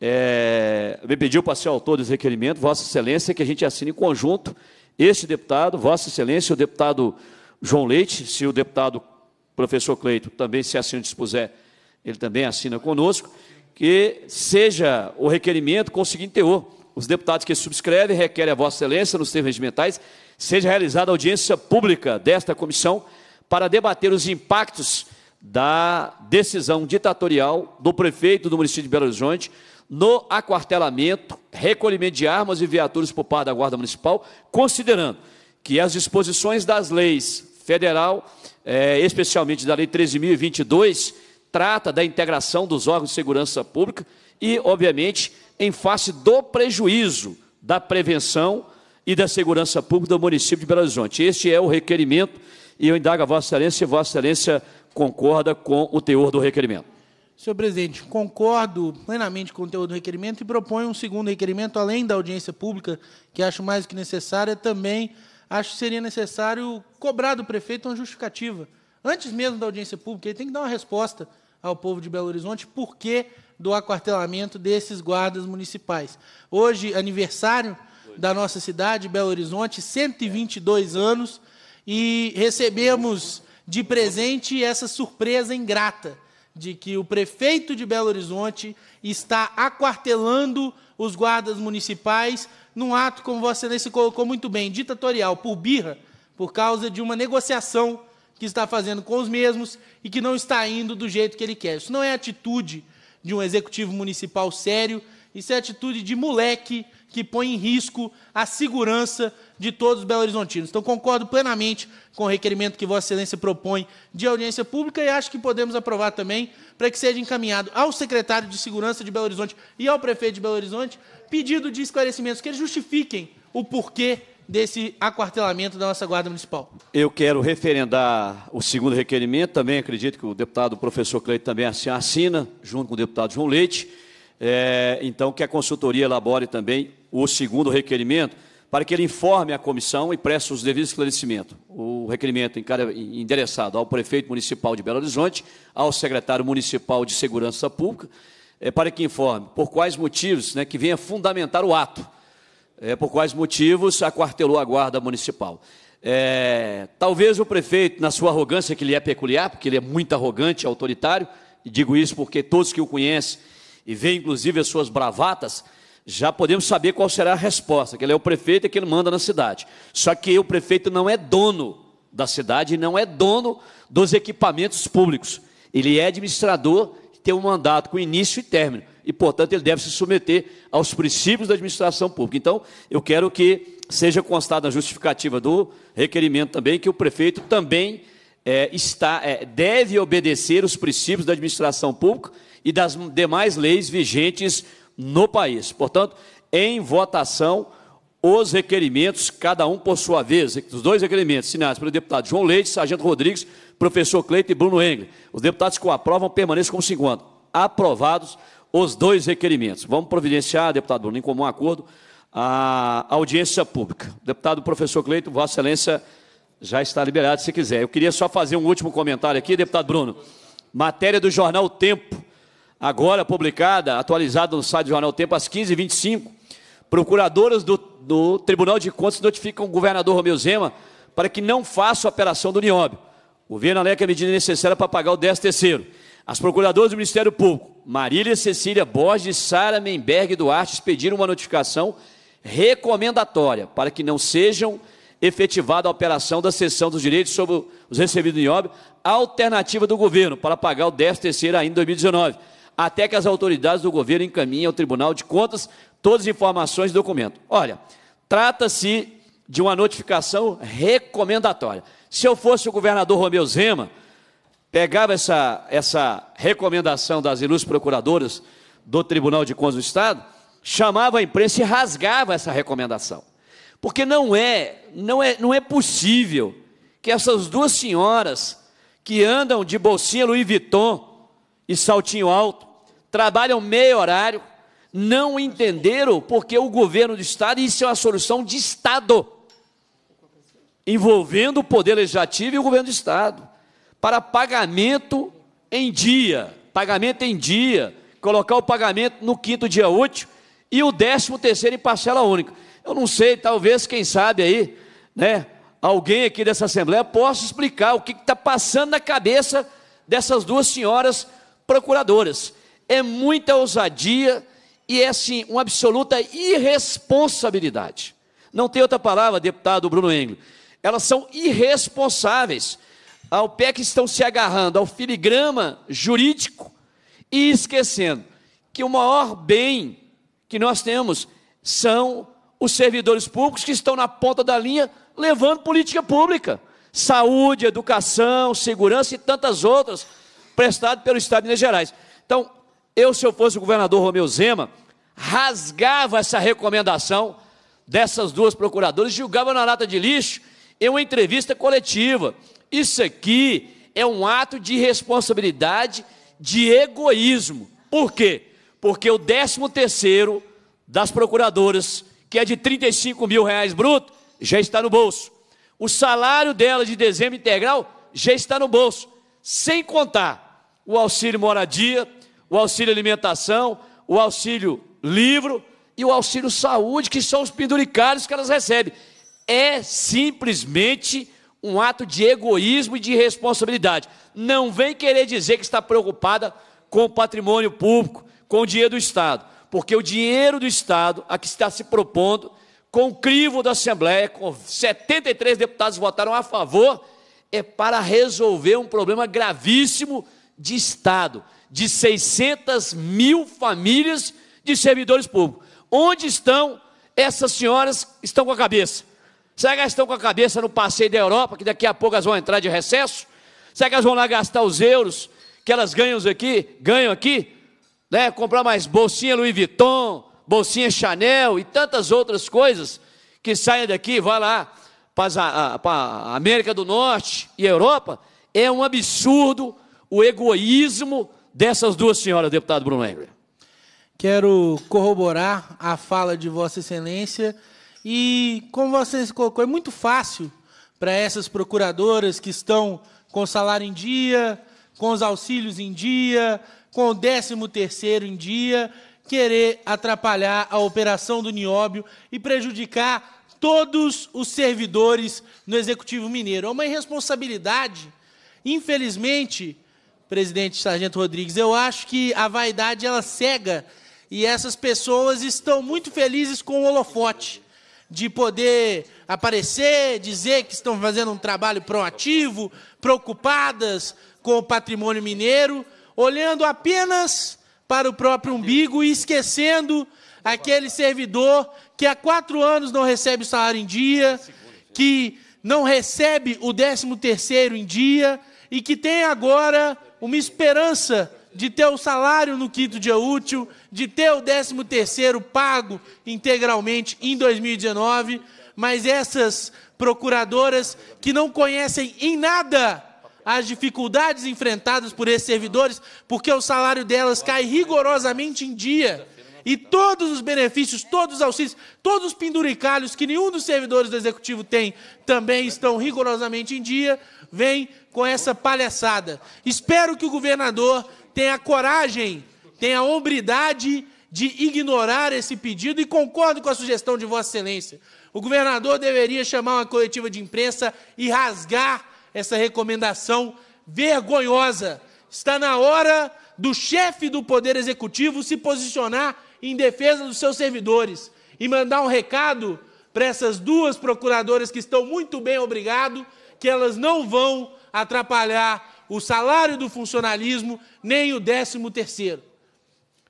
é, me pediu para ser autor desse requerimento, Vossa Excelência, que a gente assine em conjunto este deputado, Vossa Excelência, o deputado João Leite, se o deputado professor Cleito também, se assim dispuser, ele também assina conosco, que seja o requerimento com o seguinte teor. Os deputados que subscrevem requerem a Vossa Excelência, nos termos regimentais, seja realizada audiência pública desta comissão para debater os impactos da decisão ditatorial do prefeito do município de Belo Horizonte no aquartelamento, recolhimento de armas e viaturas por parte da Guarda Municipal, considerando que as disposições das leis federal, é, especialmente da Lei 13.022, trata da integração dos órgãos de segurança pública e, obviamente, em face do prejuízo da prevenção e da segurança pública do município de Belo Horizonte. Este é o requerimento e eu indago a Vossa Excelência se Vossa Excelência concorda com o teor do requerimento. Senhor presidente, concordo plenamente com o teor do requerimento e proponho um segundo requerimento, além da audiência pública, que acho mais do que necessária, também acho que seria necessário cobrar do prefeito uma justificativa. Antes mesmo da audiência pública, ele tem que dar uma resposta ao povo de Belo Horizonte por que do aquartelamento desses guardas municipais. Hoje, aniversário da nossa cidade, Belo Horizonte, 122 anos, e recebemos de presente essa surpresa ingrata de que o prefeito de Belo Horizonte está aquartelando os guardas municipais num ato, como Vossa Excelência colocou muito bem, ditatorial, por birra, por causa de uma negociação que está fazendo com os mesmos e que não está indo do jeito que ele quer. Isso não é atitude de um executivo municipal sério, isso é atitude de moleque que põe em risco a segurança de todos os Belo Horizontinos. Então, concordo plenamente com o requerimento que Vossa Excelência propõe de audiência pública e acho que podemos aprovar também para que seja encaminhado ao secretário de Segurança de Belo Horizonte e ao prefeito de Belo Horizonte pedido de esclarecimentos, que eles justifiquem o porquê desse aquartelamento da nossa Guarda Municipal. Eu quero referendar o segundo requerimento, também acredito que o deputado professor Cleito também assina, junto com o deputado João Leite é, então que a consultoria elabore também o segundo requerimento, para que ele informe a comissão e preste os devidos esclarecimentos. O requerimento endereçado ao prefeito municipal de Belo Horizonte, ao secretário municipal de Segurança Pública, é, para que informe por quais motivos né, que venha fundamentar o ato, é, por quais motivos aquartelou a guarda municipal. É, talvez o prefeito, na sua arrogância que lhe é peculiar, porque ele é muito arrogante, autoritário, e digo isso porque todos que o conhecem e vê inclusive as suas bravatas, já podemos saber qual será a resposta, que ele é o prefeito e que ele manda na cidade. Só que o prefeito não é dono da cidade, não é dono dos equipamentos públicos. Ele é administrador, tem um mandato com início e término, e portanto ele deve se submeter aos princípios da administração pública. Então, eu quero que seja constado na justificativa do requerimento também que o prefeito também é, está, é, deve obedecer os princípios da administração pública e das demais leis vigentes no país. Portanto, em votação, os requerimentos, cada um por sua vez. Os dois requerimentos assinados pelo deputado João Leite, Sargento Rodrigues, professor Cleito e Bruno Engel. Os deputados que o aprovam permaneçam como segundo. Aprovados os dois requerimentos. Vamos providenciar, deputado Bruno, em comum acordo, a audiência pública. Deputado professor Cleito, Vossa Excelência já está liberado se quiser. Eu queria só fazer um último comentário aqui, deputado Bruno. Matéria do jornal Tempo, agora publicada, atualizada no site do jornal Tempo às 15h25. Procuradoras do, do Tribunal de Contas notificam o governador Romeu Zema para que não faça a operação do Nióbio. O governo alega a medida necessária para pagar o décimo terceiro. As procuradoras do Ministério Público, Marília Cecília Borges e Sara Memberg Duarte, pediram uma notificação recomendatória para que não sejam efetivada a operação da cessão dos direitos sobre os recebidos em obra, alternativa do governo para pagar o 10 terceiro ainda em 2019, até que as autoridades do governo encaminhem ao Tribunal de Contas todas as informações e documentos. Olha, trata-se de uma notificação recomendatória. Se eu fosse o governador Romeu Zema, pegava essa, essa recomendação das ilustres procuradoras do Tribunal de Contas do Estado, chamava a imprensa e rasgava essa recomendação porque não é, não é, não é possível que essas duas senhoras que andam de bolsinha Louis Vuitton e saltinho alto, trabalham meio horário, não entenderam porque o governo do estado isso é uma solução de estado envolvendo o poder legislativo e o governo do estado para pagamento em dia, pagamento em dia, colocar o pagamento no quinto dia útil e o décimo terceiro em parcela única. Eu não sei, talvez, quem sabe aí, né? Alguém aqui dessa Assembleia possa explicar o que está passando na cabeça dessas duas senhoras procuradoras. É muita ousadia e é, sim, uma absoluta irresponsabilidade. Não tem outra palavra, deputado Bruno Engel. Elas são irresponsáveis ao pé que estão se agarrando ao filigrama jurídico e esquecendo que o maior bem que nós temos são os servidores públicos que estão na ponta da linha levando política pública. Saúde, educação, segurança e tantas outras prestadas pelo Estado de Minas Gerais. Então, eu, se eu fosse o governador Romeu Zema, rasgava essa recomendação dessas duas procuradoras, julgava na lata de lixo em uma entrevista coletiva. Isso aqui é um ato de responsabilidade, de egoísmo. Por quê? Porque o 13 terceiro das procuradoras que é de 35 mil reais bruto, já está no bolso. O salário dela de dezembro integral já está no bolso, sem contar o auxílio moradia, o auxílio alimentação, o auxílio livro e o auxílio saúde, que são os penduricários que elas recebem. É simplesmente um ato de egoísmo e de responsabilidade. Não vem querer dizer que está preocupada com o patrimônio público, com o dinheiro do Estado porque o dinheiro do Estado, a que está se propondo, com o crivo da Assembleia, com 73 deputados votaram a favor, é para resolver um problema gravíssimo de Estado, de 600 mil famílias de servidores públicos. Onde estão essas senhoras? Estão com a cabeça. Será que elas estão com a cabeça no passeio da Europa, que daqui a pouco elas vão entrar de recesso? Será que elas vão lá gastar os euros que elas ganham aqui, ganham aqui né? comprar mais bolsinha Louis Vuitton, bolsinha Chanel e tantas outras coisas, que saiam daqui, vá lá para a, a América do Norte e Europa, é um absurdo o egoísmo dessas duas senhoras, deputado Bruno Engler. Quero corroborar a fala de Vossa Excelência e, como Vossa Excelência colocou, é muito fácil para essas procuradoras que estão com salário em dia, com os auxílios em dia, com o 13 terceiro em dia, querer atrapalhar a operação do Nióbio e prejudicar todos os servidores no Executivo Mineiro. É uma irresponsabilidade. Infelizmente, presidente Sargento Rodrigues, eu acho que a vaidade ela cega e essas pessoas estão muito felizes com o holofote de poder aparecer, dizer que estão fazendo um trabalho proativo, preocupadas com o patrimônio mineiro olhando apenas para o próprio umbigo e esquecendo aquele servidor que há quatro anos não recebe o salário em dia, que não recebe o décimo terceiro em dia e que tem agora uma esperança de ter o salário no quinto dia útil, de ter o décimo terceiro pago integralmente em 2019, mas essas procuradoras que não conhecem em nada as dificuldades enfrentadas por esses servidores, porque o salário delas cai rigorosamente em dia. E todos os benefícios, todos os auxílios, todos os penduricalhos que nenhum dos servidores do executivo tem também estão rigorosamente em dia, vem com essa palhaçada. Espero que o governador tenha coragem, tenha hombridade de ignorar esse pedido e concordo com a sugestão de Vossa Excelência. O governador deveria chamar uma coletiva de imprensa e rasgar essa recomendação vergonhosa. Está na hora do chefe do Poder Executivo se posicionar em defesa dos seus servidores e mandar um recado para essas duas procuradoras que estão muito bem, obrigado, que elas não vão atrapalhar o salário do funcionalismo nem o 13 terceiro.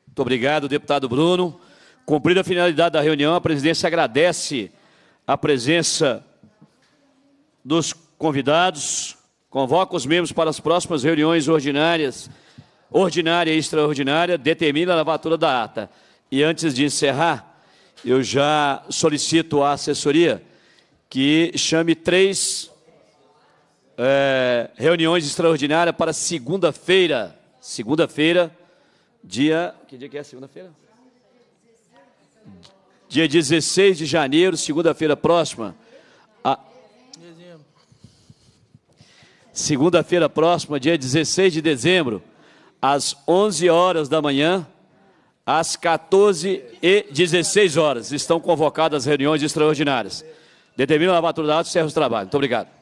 Muito obrigado, deputado Bruno. Cumprida a finalidade da reunião, a presidência agradece a presença dos convidados, convoca os membros para as próximas reuniões ordinárias, ordinária e extraordinária, determina a lavatura da ata. E antes de encerrar, eu já solicito à assessoria que chame três é, reuniões extraordinárias para segunda-feira. Segunda-feira, dia. Que dia que é segunda-feira? Dia 16 de janeiro, segunda-feira próxima. segunda-feira próxima, dia 16 de dezembro, às 11 horas da manhã, às 14 e 16 horas. Estão convocadas as reuniões extraordinárias. Determino a maturidade, encerro os trabalhos. Muito obrigado.